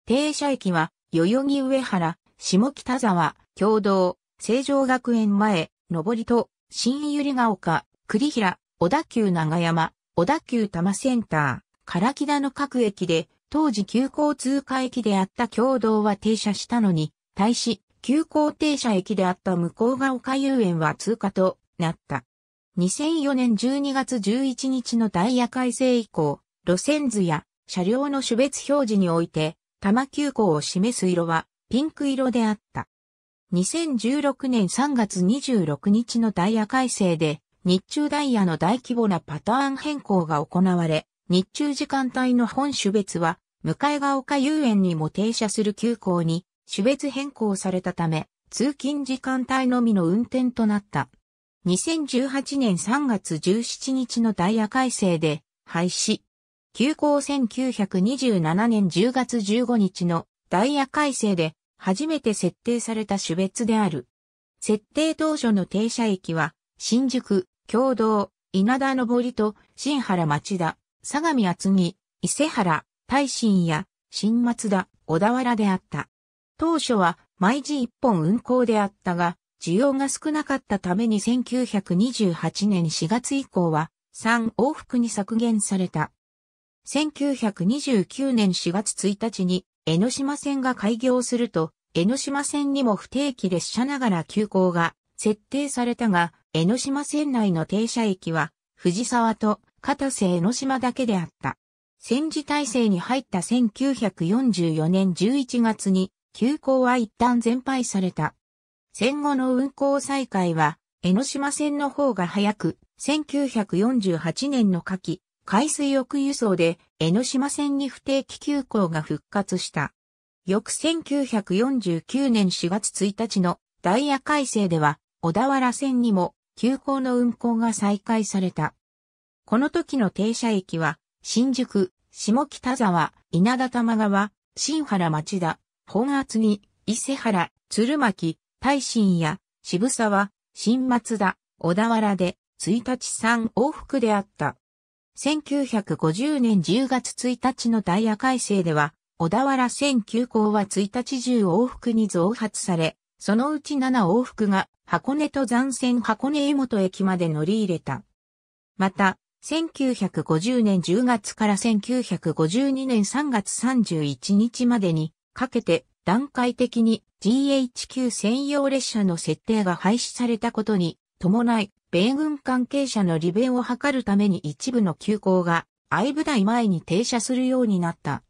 停車駅は、代々木上原、下北沢、共同、成城学園前、上りと、新百合ヶ丘、栗平、小田急長山、小田急多摩センター、唐木田の各駅で、当時急行通過駅であった共同は停車したのに、対し、急行停車駅であった向こうが丘遊園は通過となった。2004年12月11日のダイヤ改正以降、路線図や車両の種別表示において、多摩急行を示す色はピンク色であった。2016年3月26日のダイヤ改正で、日中ダイヤの大規模なパターン変更が行われ、日中時間帯の本種別は、向かいが丘遊園にも停車する急行に、種別変更されたため、通勤時間帯のみの運転となった。2018年3月17日のダイヤ改正で廃止。急行1927年10月15日のダイヤ改正で初めて設定された種別である。設定当初の停車駅は新宿、共同、稲田りと、新原町田、相模厚木、伊勢原、大新や、新松田、小田原であった。当初は、毎時一本運行であったが、需要が少なかったために1928年4月以降は、3往復に削減された。1929年4月1日に、江ノ島線が開業すると、江ノ島線にも不定期列車ながら急行が設定されたが、江ノ島線内の停車駅は、藤沢と片瀬江ノ島だけであった。戦時体制に入った1944年11月に、急行は一旦全廃された。戦後の運行再開は、江ノ島線の方が早く、1948年の夏季、海水浴輸送で江ノ島線に不定期急行が復活した。翌1949年4月1日のダイヤ改正では、小田原線にも急行の運行が再開された。この時の停車駅は、新宿、下北沢、稲田玉川、新原町田、本厚木、伊勢原、鶴巻、大新や、渋沢、新松田、小田原で、1日3往復であった。1950年10月1日のダイヤ改正では、小田原線急行は1日10往復に増発され、そのうち7往復が箱根登山線箱根江本駅まで乗り入れた。また、1950年10月から1952年3月31日までにかけて段階的に GHQ 専用列車の設定が廃止されたことに伴い、米軍関係者の利便を図るために一部の急行が愛部台前に停車するようになった。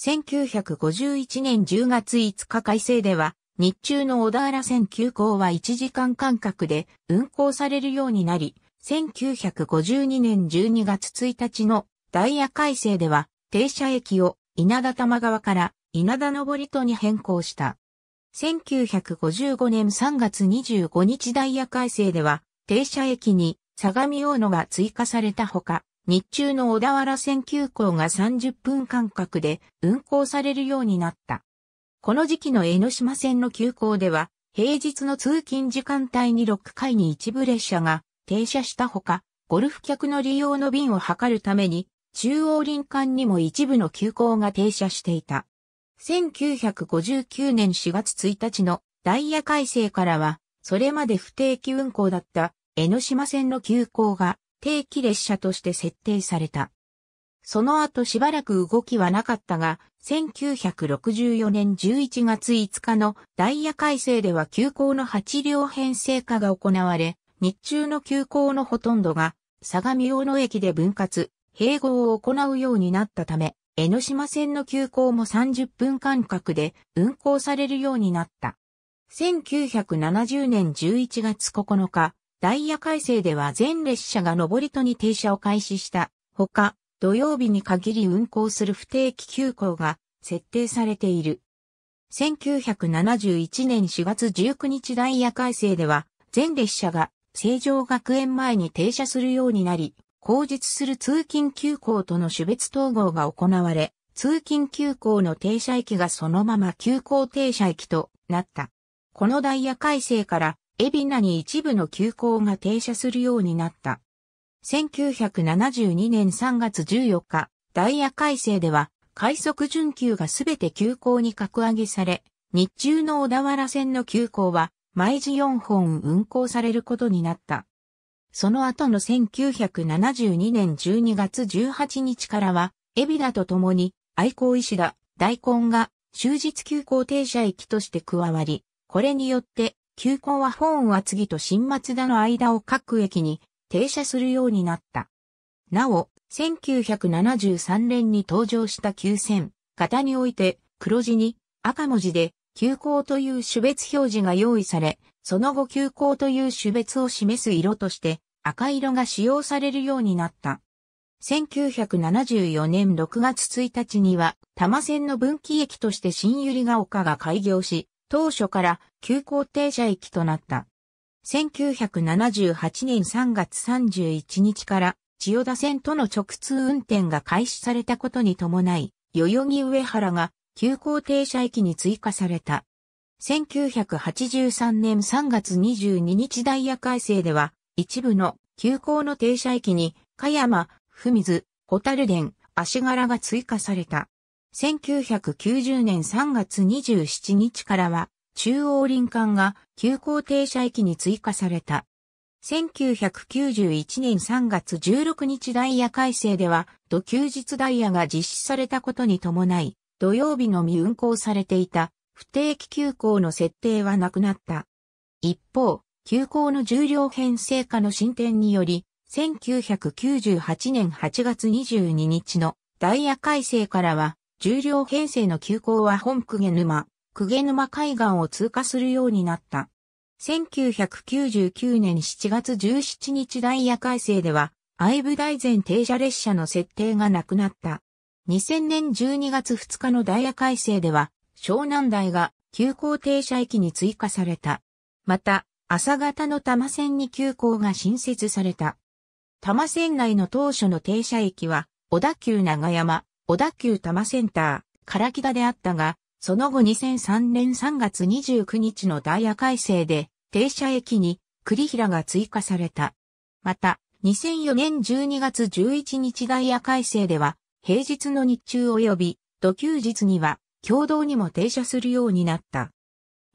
1951年10月5日改正では、日中の小田原線急行は1時間間隔で運行されるようになり、1952年12月1日のダイヤ改正では停車駅を稲田玉川から稲田登り戸に変更した。1955年3月25日ダイヤ改正では停車駅に相模大野が追加されたほか、日中の小田原線急行が30分間隔で運行されるようになった。この時期の江ノ島線の急行では、平日の通勤時間帯に6回に一部列車が停車したほか、ゴルフ客の利用の便を図るために、中央林間にも一部の急行が停車していた。1959年4月1日のダイヤ改正からは、それまで不定期運行だった江ノ島線の急行が定期列車として設定された。その後しばらく動きはなかったが、1964年11月5日のダイヤ改正では急行の8両編成化が行われ、日中の急行のほとんどが相模大野駅で分割、併合を行うようになったため、江ノ島線の急行も30分間隔で運行されるようになった。1970年11月9日、ダイヤ改正では全列車が上り戸に停車を開始した。ほか、土曜日に限り運行する不定期休校が設定されている。1971年4月19日ダイヤ改正では、全列車が成城学園前に停車するようになり、後日する通勤休校との種別統合が行われ、通勤休校の停車駅がそのまま休校停車駅となった。このダイヤ改正から、海老名に一部の休校が停車するようになった。1972年3月14日、ダイヤ改正では、快速準急がすべて急行に格上げされ、日中の小田原線の急行は、毎時4本運行されることになった。その後の1972年12月18日からは、エビダと共に、愛好石田、大根が、終日急行停車駅として加わり、これによって、急行は本厚木と新松田の間を各駅に停車するようになった。なお、1973年に登場した急線、型において黒字に赤文字で急行という種別表示が用意され、その後急行という種別を示す色として赤色が使用されるようになった。1974年6月1日には、多摩線の分岐駅として新百合ヶ丘が開業し、当初から急行停車駅となった。1978年3月31日から千代田線との直通運転が開始されたことに伴い、代々木上原が急行停車駅に追加された。1983年3月22日ダイヤ改正では、一部の急行の停車駅に、香山、ふみず、樽タ足柄が追加された。1990年3月27日からは、中央林間が急行停車駅に追加された。1991年3月16日ダイヤ改正では、土休日ダイヤが実施されたことに伴い、土曜日のみ運行されていた不定期休校の設定はなくなった。一方、休校の重量編成化の進展により、1998年8月22日のダイヤ改正からは、重量編成の休校は本区毛沼、鵠沼海岸を通過するようになった。1999年7月17日ダイヤ改正では、愛部大前停車列車の設定がなくなった。2000年12月2日のダイヤ改正では、湘南台が急行停車駅に追加された。また、朝方の多摩線に急行が新設された。多摩線内の当初の停車駅は、小田急長山、小田急多摩センター、唐木田であったが、その後2003年3月29日のダイヤ改正で、停車駅に栗平が追加された。また、2004年12月11日ダイヤ改正では、平日の日中及び土休日には、共同にも停車するようになった。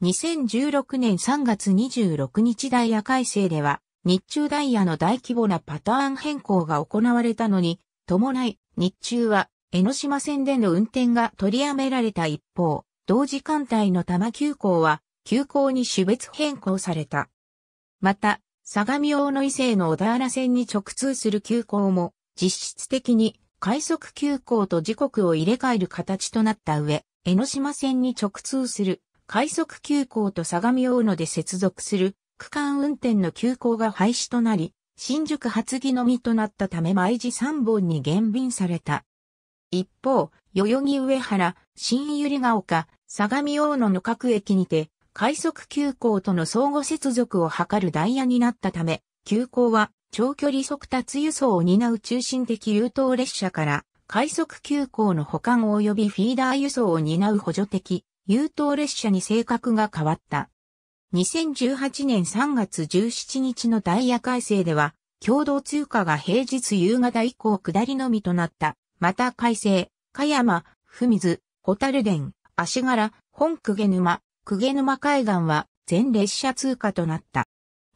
2016年3月26日ダイヤ改正では、日中ダイヤの大規模なパターン変更が行われたのに、伴い、日中は江ノ島線での運転が取りやめられた一方、同時間帯の多摩急行は、急行に種別変更された。また、相模大野伊勢の小田原線に直通する急行も、実質的に快速急行と時刻を入れ替える形となった上、江ノ島線に直通する快速急行と相模大野で接続する区間運転の急行が廃止となり、新宿発着のみとなったため毎時3本に減便された。一方、代々木上原、新百合ヶ丘、相模大野の各駅にて、快速急行との相互接続を図るダイヤになったため、急行は長距離速達輸送を担う中心的優等列車から、快速急行の保管及びフィーダー輸送を担う補助的優等列車に性格が変わった。2018年3月17日のダイヤ改正では、共同通貨が平日夕方以降下りのみとなったまた海星、香山、文水、小樽殿、足柄、本久毛沼、久毛沼海岸は全列車通過となった。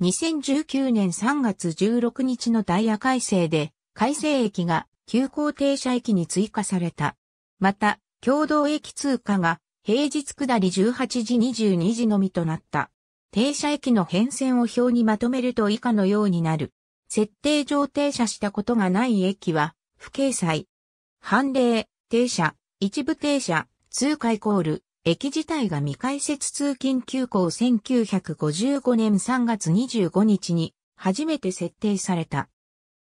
2019年3月16日のダイヤ改正で、改正駅が急行停車駅に追加された。また、共同駅通過が平日下り18時22時のみとなった。停車駅の変遷を表にまとめると以下のようになる。設定上停車したことがない駅は、不掲載、判例、停車、一部停車、通過イコール、駅自体が未開設通勤急行1955年3月25日に初めて設定された。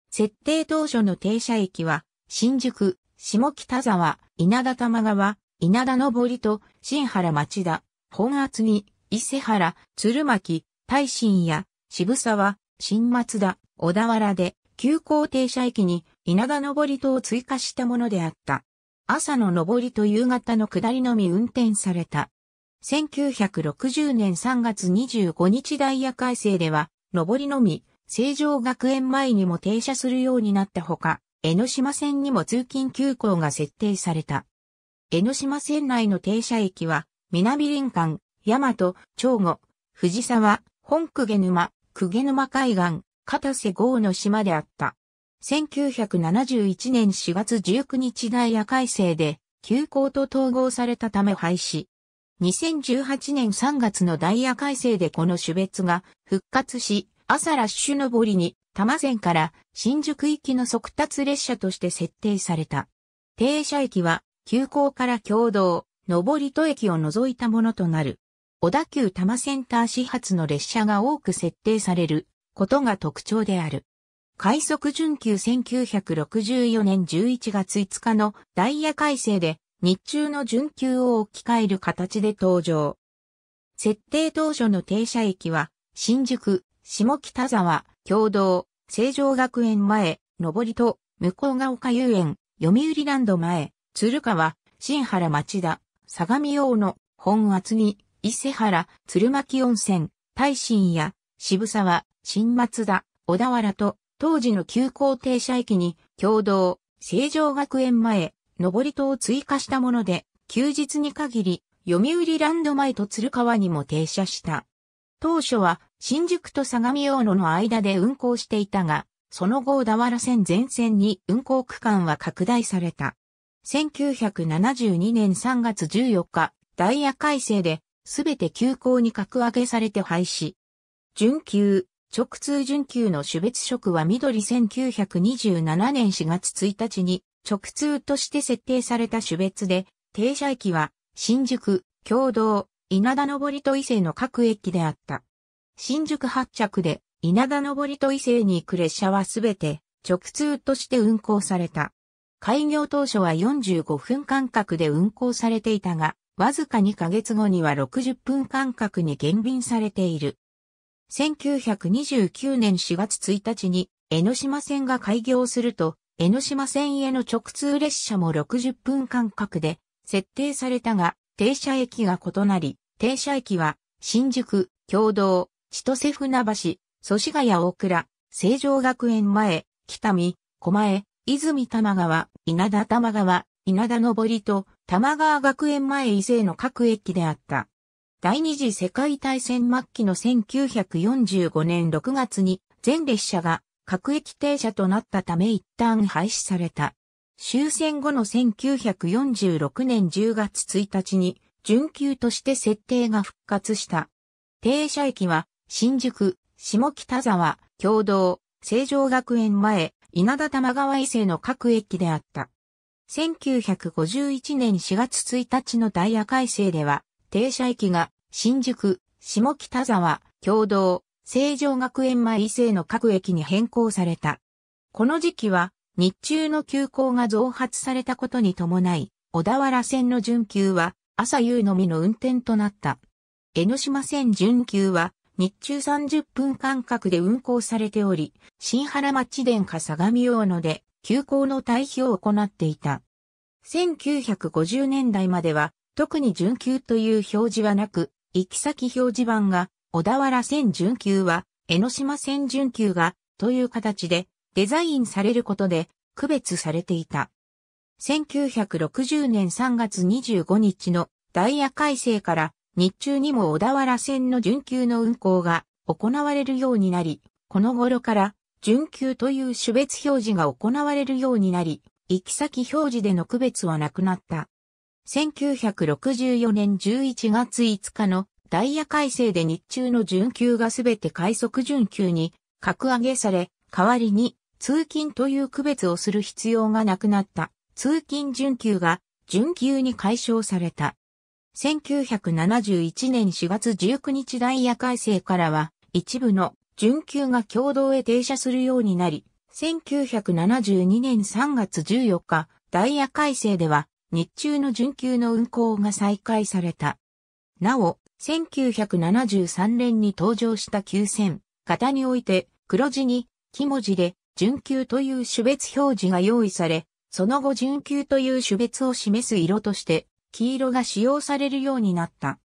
設定当初の停車駅は、新宿、下北沢、稲田玉川、稲田上と、新原町田、本厚木、伊勢原、鶴巻、大新や、渋沢、新松田、小田原で、急行停車駅に稲田上りとを追加したものであった。朝の上りと夕方の下りのみ運転された。1960年3月25日ダイヤ改正では、上りのみ、成城学園前にも停車するようになったほか、江ノ島線にも通勤急行が設定された。江ノ島線内の停車駅は、南林間、大和、長後、藤沢、本久毛沼、久毛沼海岸、片瀬豪の島であった。1971年4月19日ダイヤ改正で、休校と統合されたため廃止。2018年3月のダイヤ改正でこの種別が復活し、朝ラッシュ上りに多摩線から新宿行きの速達列車として設定された。停車駅は急行から共同、上り戸駅を除いたものとなる。小田急多摩センター始発の列車が多く設定されることが特徴である。快速準急1964年11月5日のダイヤ改正で日中の準急を置き換える形で登場。設定当初の停車駅は新宿、下北沢、共同、成城学園前、上りと、向ヶ丘遊園、読売ランド前、鶴川、新原町田、相模大野、本厚木、伊勢原、鶴巻温泉、大新や、渋沢、新松田、小田原と、当時の急行停車駅に、共同、成城学園前、上り戸を追加したもので、休日に限り、読売ランド前と鶴川にも停車した。当初は、新宿と相模大野の間で運行していたが、その後小田原線全線に運行区間は拡大された。1972年3月14日、ダイヤ改正で、すべて休校に格上げされて廃止。準急、直通準急の種別職は緑1927年4月1日に直通として設定された種別で、停車駅は新宿、共同、稲田登戸、と伊勢の各駅であった。新宿発着で稲田登戸。と伊勢に行く列車はすべて直通として運行された。開業当初は45分間隔で運行されていたが、わずか2ヶ月後には60分間隔に減便されている。1929年4月1日に江ノ島線が開業すると、江ノ島線への直通列車も60分間隔で設定されたが、停車駅が異なり、停車駅は新宿、共同、千歳船橋、祖師ヶ谷大倉、成城学園前、北見、狛江、泉玉川、稲田玉川、稲田上りと玉川学園前以前の各駅であった。第二次世界大戦末期の1945年6月に全列車が各駅停車となったため一旦廃止された。終戦後の1946年10月1日に準急として設定が復活した。停車駅は新宿、下北沢、共同、成城学園前、稲田玉川伊勢の各駅であった。1951年4月1日のダイヤ改正では、停車駅が、新宿、下北沢、共同、成城学園前伊勢の各駅に変更された。この時期は、日中の急行が増発されたことに伴い、小田原線の準急は、朝夕のみの運転となった。江ノ島線準急は、日中30分間隔で運行されており、新原町電化相模大野で、急行の対比を行っていた。1950年代までは、特に準急という表示はなく、行き先表示板が、小田原線準急は、江ノ島線準急が、という形で、デザインされることで、区別されていた。1960年3月25日のダイヤ改正から日中にも小田原線の準急の運行が行われるようになり、この頃から準急という種別表示が行われるようになり、行き先表示での区別はなくなった。1964年11月5日のダイヤ改正で日中の準急がすべて快速準急に格上げされ、代わりに通勤という区別をする必要がなくなった通勤準急が準急に解消された。1971年4月19日ダイヤ改正からは一部の準急が共同へ停車するようになり、1972年3月14日ダイヤ改正では日中の準急の運行が再開された。なお、1973年に登場した急線、型において、黒字に、木文字で、準急という種別表示が用意され、その後準急という種別を示す色として、黄色が使用されるようになった。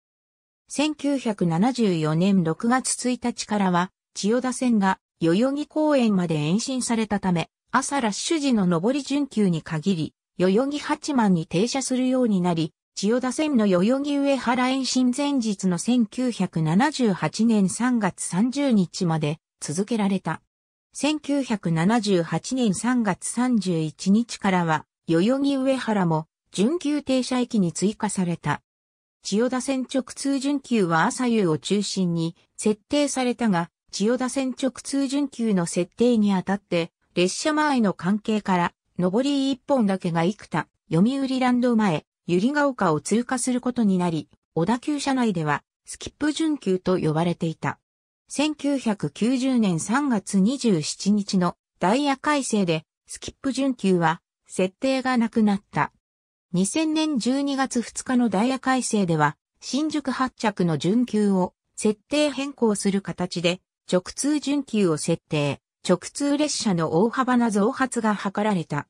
1974年6月1日からは、千代田線が代々木公園まで延伸されたため、朝ラッシュ時の上り準急に限り、代々木八幡に停車するようになり、千代田線の代々木上原延伸前日の1978年3月30日まで続けられた。1978年3月31日からは、代々木上原も、準急停車駅に追加された。千代田線直通準急は朝夕を中心に設定されたが、千代田線直通準急の設定にあたって、列車前の関係から上り一本だけが幾多、読売ランド前、百合ヶ丘を通過することになり、小田急車内では、スキップ準急と呼ばれていた。1990年3月27日のダイヤ改正で、スキップ準急は、設定がなくなった。2000年12月2日のダイヤ改正では、新宿発着の準急を設定変更する形で、直通準急を設定、直通列車の大幅な増発が図られた。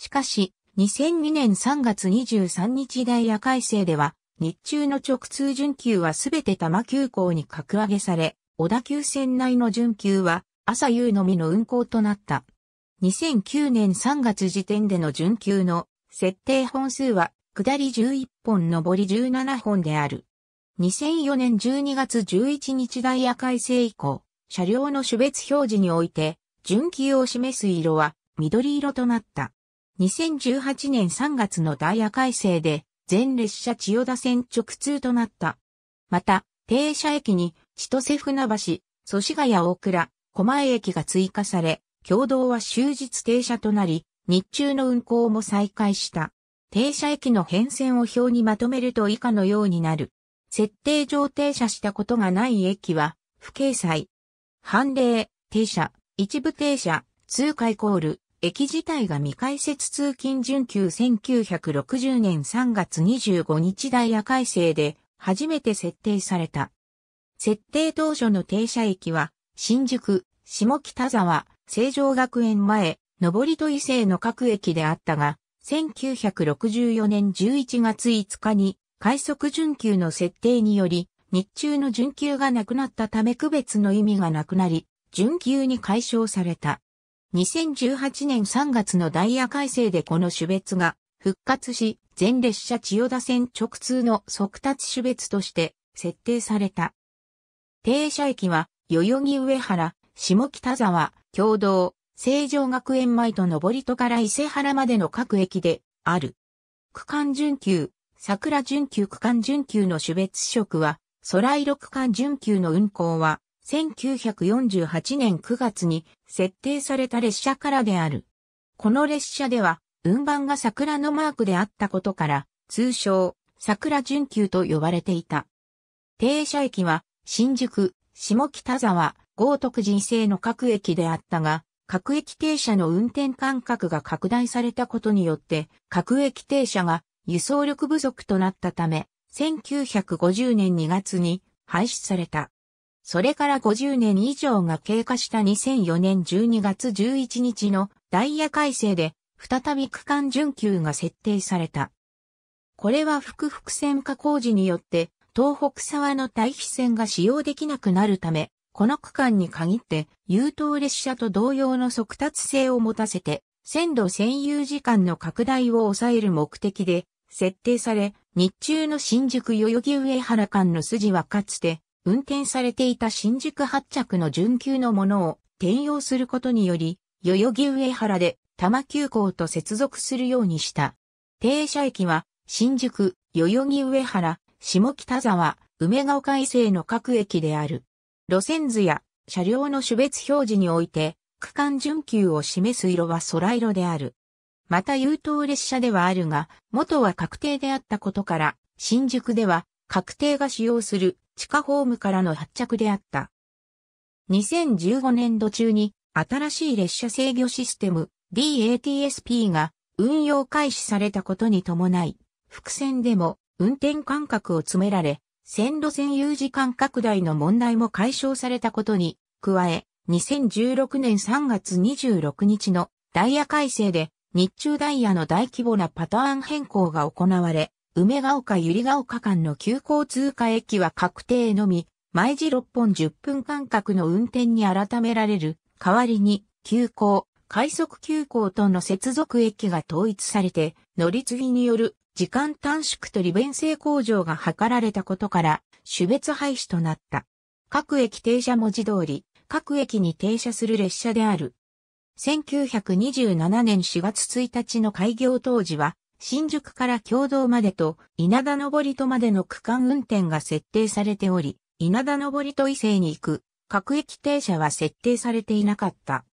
しかし、2002年3月23日ダイヤ改正では、日中の直通準急はすべて多摩急行に格上げされ、小田急線内の準急は朝夕のみの運行となった。2009年3月時点での準急の設定本数は下り11本上り17本である。2004年12月11日ダイヤ改正以降、車両の種別表示において、準急を示す色は緑色となった。2018年3月のダイヤ改正で、全列車千代田線直通となった。また、停車駅に、千歳船橋、祖師ヶ谷大倉、狛江駅が追加され、共同は終日停車となり、日中の運行も再開した。停車駅の変遷を表にまとめると以下のようになる。設定上停車したことがない駅は、不掲載。判例、停車、一部停車、通過イコール、駅自体が未開設通勤準急1960年3月25日ダイヤ改正で初めて設定された。設定当初の停車駅は、新宿、下北沢、成城学園前、上りと伊勢の各駅であったが、1964年11月5日に、快速準急の設定により、日中の準急がなくなったため区別の意味がなくなり、準急に解消された。2018年3月のダイヤ改正でこの種別が復活し、全列車千代田線直通の速達種別として設定された。停車駅は、代々木上原、下北沢、共同、成城学園前と上戸から伊勢原までの各駅である。区間準急、桜準急区間準急の種別色は、空色区間準急の運行は、1948年9月に設定された列車からである。この列車では、運搬が桜のマークであったことから、通称、桜準急と呼ばれていた。停車駅は、新宿、下北沢、豪徳寺西の各駅であったが、各駅停車の運転間隔が拡大されたことによって、各駅停車が輸送力不足となったため、1950年2月に廃止された。それから50年以上が経過した2004年12月11日のダイヤ改正で、再び区間準急が設定された。これは複々線化工事によって、東北沢の対比線が使用できなくなるため、この区間に限って、優等列車と同様の速達性を持たせて、線路占有時間の拡大を抑える目的で、設定され、日中の新宿代々木上原間の筋はかつて、運転されていた新宿発着の準急のものを転用することにより、代々木上原で多摩急行と接続するようにした。停車駅は、新宿、代々木上原、下北沢、梅ヶ丘伊勢の各駅である。路線図や車両の種別表示において、区間準急を示す色は空色である。また優等列車ではあるが、元は確定であったことから、新宿では確定が使用する地下ホームからの発着であった。2015年度中に新しい列車制御システム DATSP が運用開始されたことに伴い、伏線でも運転間隔を詰められ、線路線有時間拡大の問題も解消されたことに加え、2016年3月26日のダイヤ改正で日中ダイヤの大規模なパターン変更が行われ、梅ヶ丘百合ヶ丘間の急行通過駅は確定のみ、毎時6本10分間隔の運転に改められる。代わりに、急行、快速急行との接続駅が統一されて、乗り継ぎによる時間短縮と利便性向上が図られたことから、種別廃止となった。各駅停車文字通り、各駅に停車する列車である。1927年4月1日の開業当時は、新宿から共同までと稲田上りとまでの区間運転が設定されており、稲田上りと伊勢に行く各駅停車は設定されていなかった。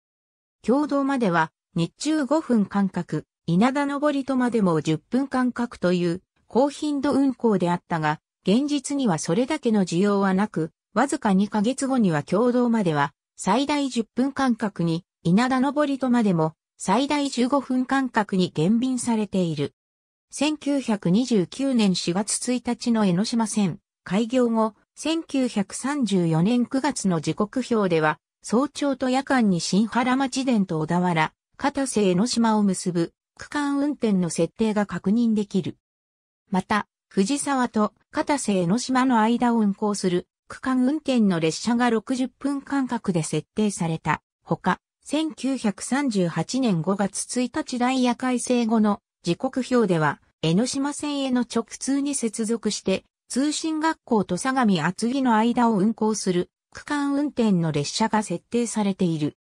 共同までは日中5分間隔、稲田上りとまでも10分間隔という高頻度運行であったが、現実にはそれだけの需要はなく、わずか2ヶ月後には共同までは最大10分間隔に稲田上りとまでも最大15分間隔に減便されている。1929年4月1日の江ノ島線、開業後、1934年9月の時刻表では、早朝と夜間に新原町電と小田原、片瀬江ノ島を結ぶ区間運転の設定が確認できる。また、藤沢と片瀬江ノ島の間を運行する区間運転の列車が60分間隔で設定された。ほか、1938年5月1日ダイヤ改正後の時刻表では、江ノ島線への直通に接続して、通信学校と相模厚木の間を運行する区間運転の列車が設定されている。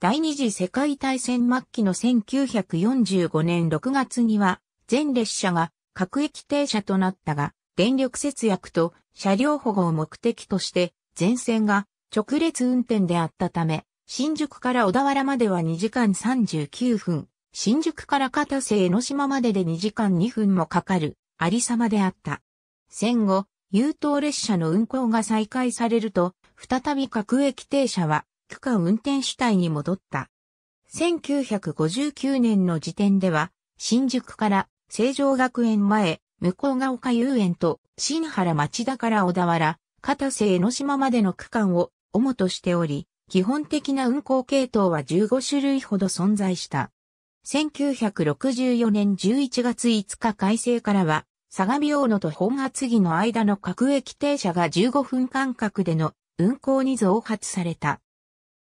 第二次世界大戦末期の1945年6月には、全列車が各駅停車となったが、電力節約と車両保護を目的として、全線が直列運転であったため、新宿から小田原までは2時間39分、新宿から片瀬江ノ島までで2時間2分もかかる、ありさまであった。戦後、優等列車の運行が再開されると、再び各駅停車は、区間運転主体に戻った。1959年の時点では、新宿から成城学園前、向ヶ丘遊園と新原町田から小田原、片瀬江ノ島までの区間を主としており、基本的な運行系統は15種類ほど存在した。1964年11月5日改正からは、相模大野と本厚木の間の各駅停車が15分間隔での運行に増発された。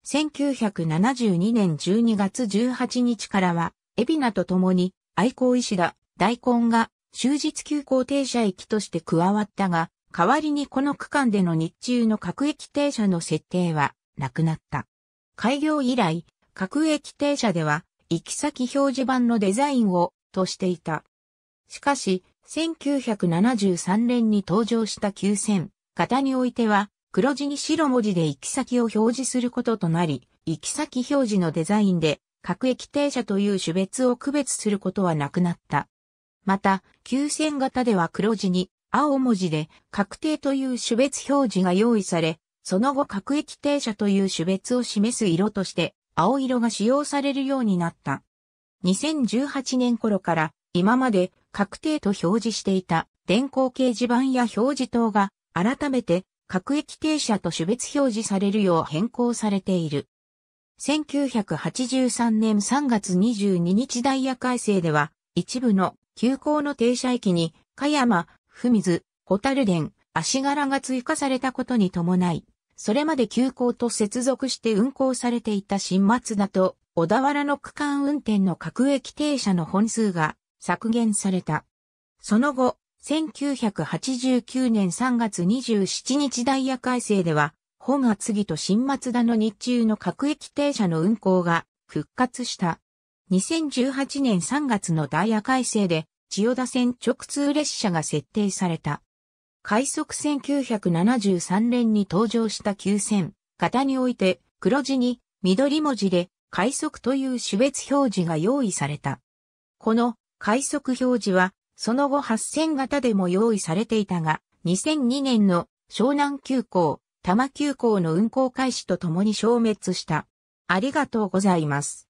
1972年12月18日からは、海老名と共に愛好石田、大根が終日急行停車駅として加わったが、代わりにこの区間での日中の各駅停車の設定は、亡くなった。開業以来、各駅停車では、行き先表示板のデザインを、としていた。しかし、1973年に登場した急線、型においては、黒字に白文字で行き先を表示することとなり、行き先表示のデザインで、各駅停車という種別を区別することはなくなった。また、急線型では黒字に青文字で確定という種別表示が用意され、その後各駅停車という種別を示す色として青色が使用されるようになった。2018年頃から今まで確定と表示していた電光掲示板や表示灯が改めて各駅停車と種別表示されるよう変更されている。1983年3月22日ダイヤ改正では一部の急行の停車駅に、香山、ふみず、小樽電、足柄が追加されたことに伴い、それまで急行と接続して運行されていた新松田と小田原の区間運転の各駅停車の本数が削減された。その後、1989年3月27日ダイヤ改正では、本厚木と新松田の日中の各駅停車の運行が復活した。2018年3月のダイヤ改正で、千代田線直通列車が設定された。快速1 973年に登場した旧線、型において黒字に緑文字で快速という種別表示が用意された。この快速表示はその後8000型でも用意されていたが、2002年の湘南急行、多摩急行の運行開始とともに消滅した。ありがとうございます。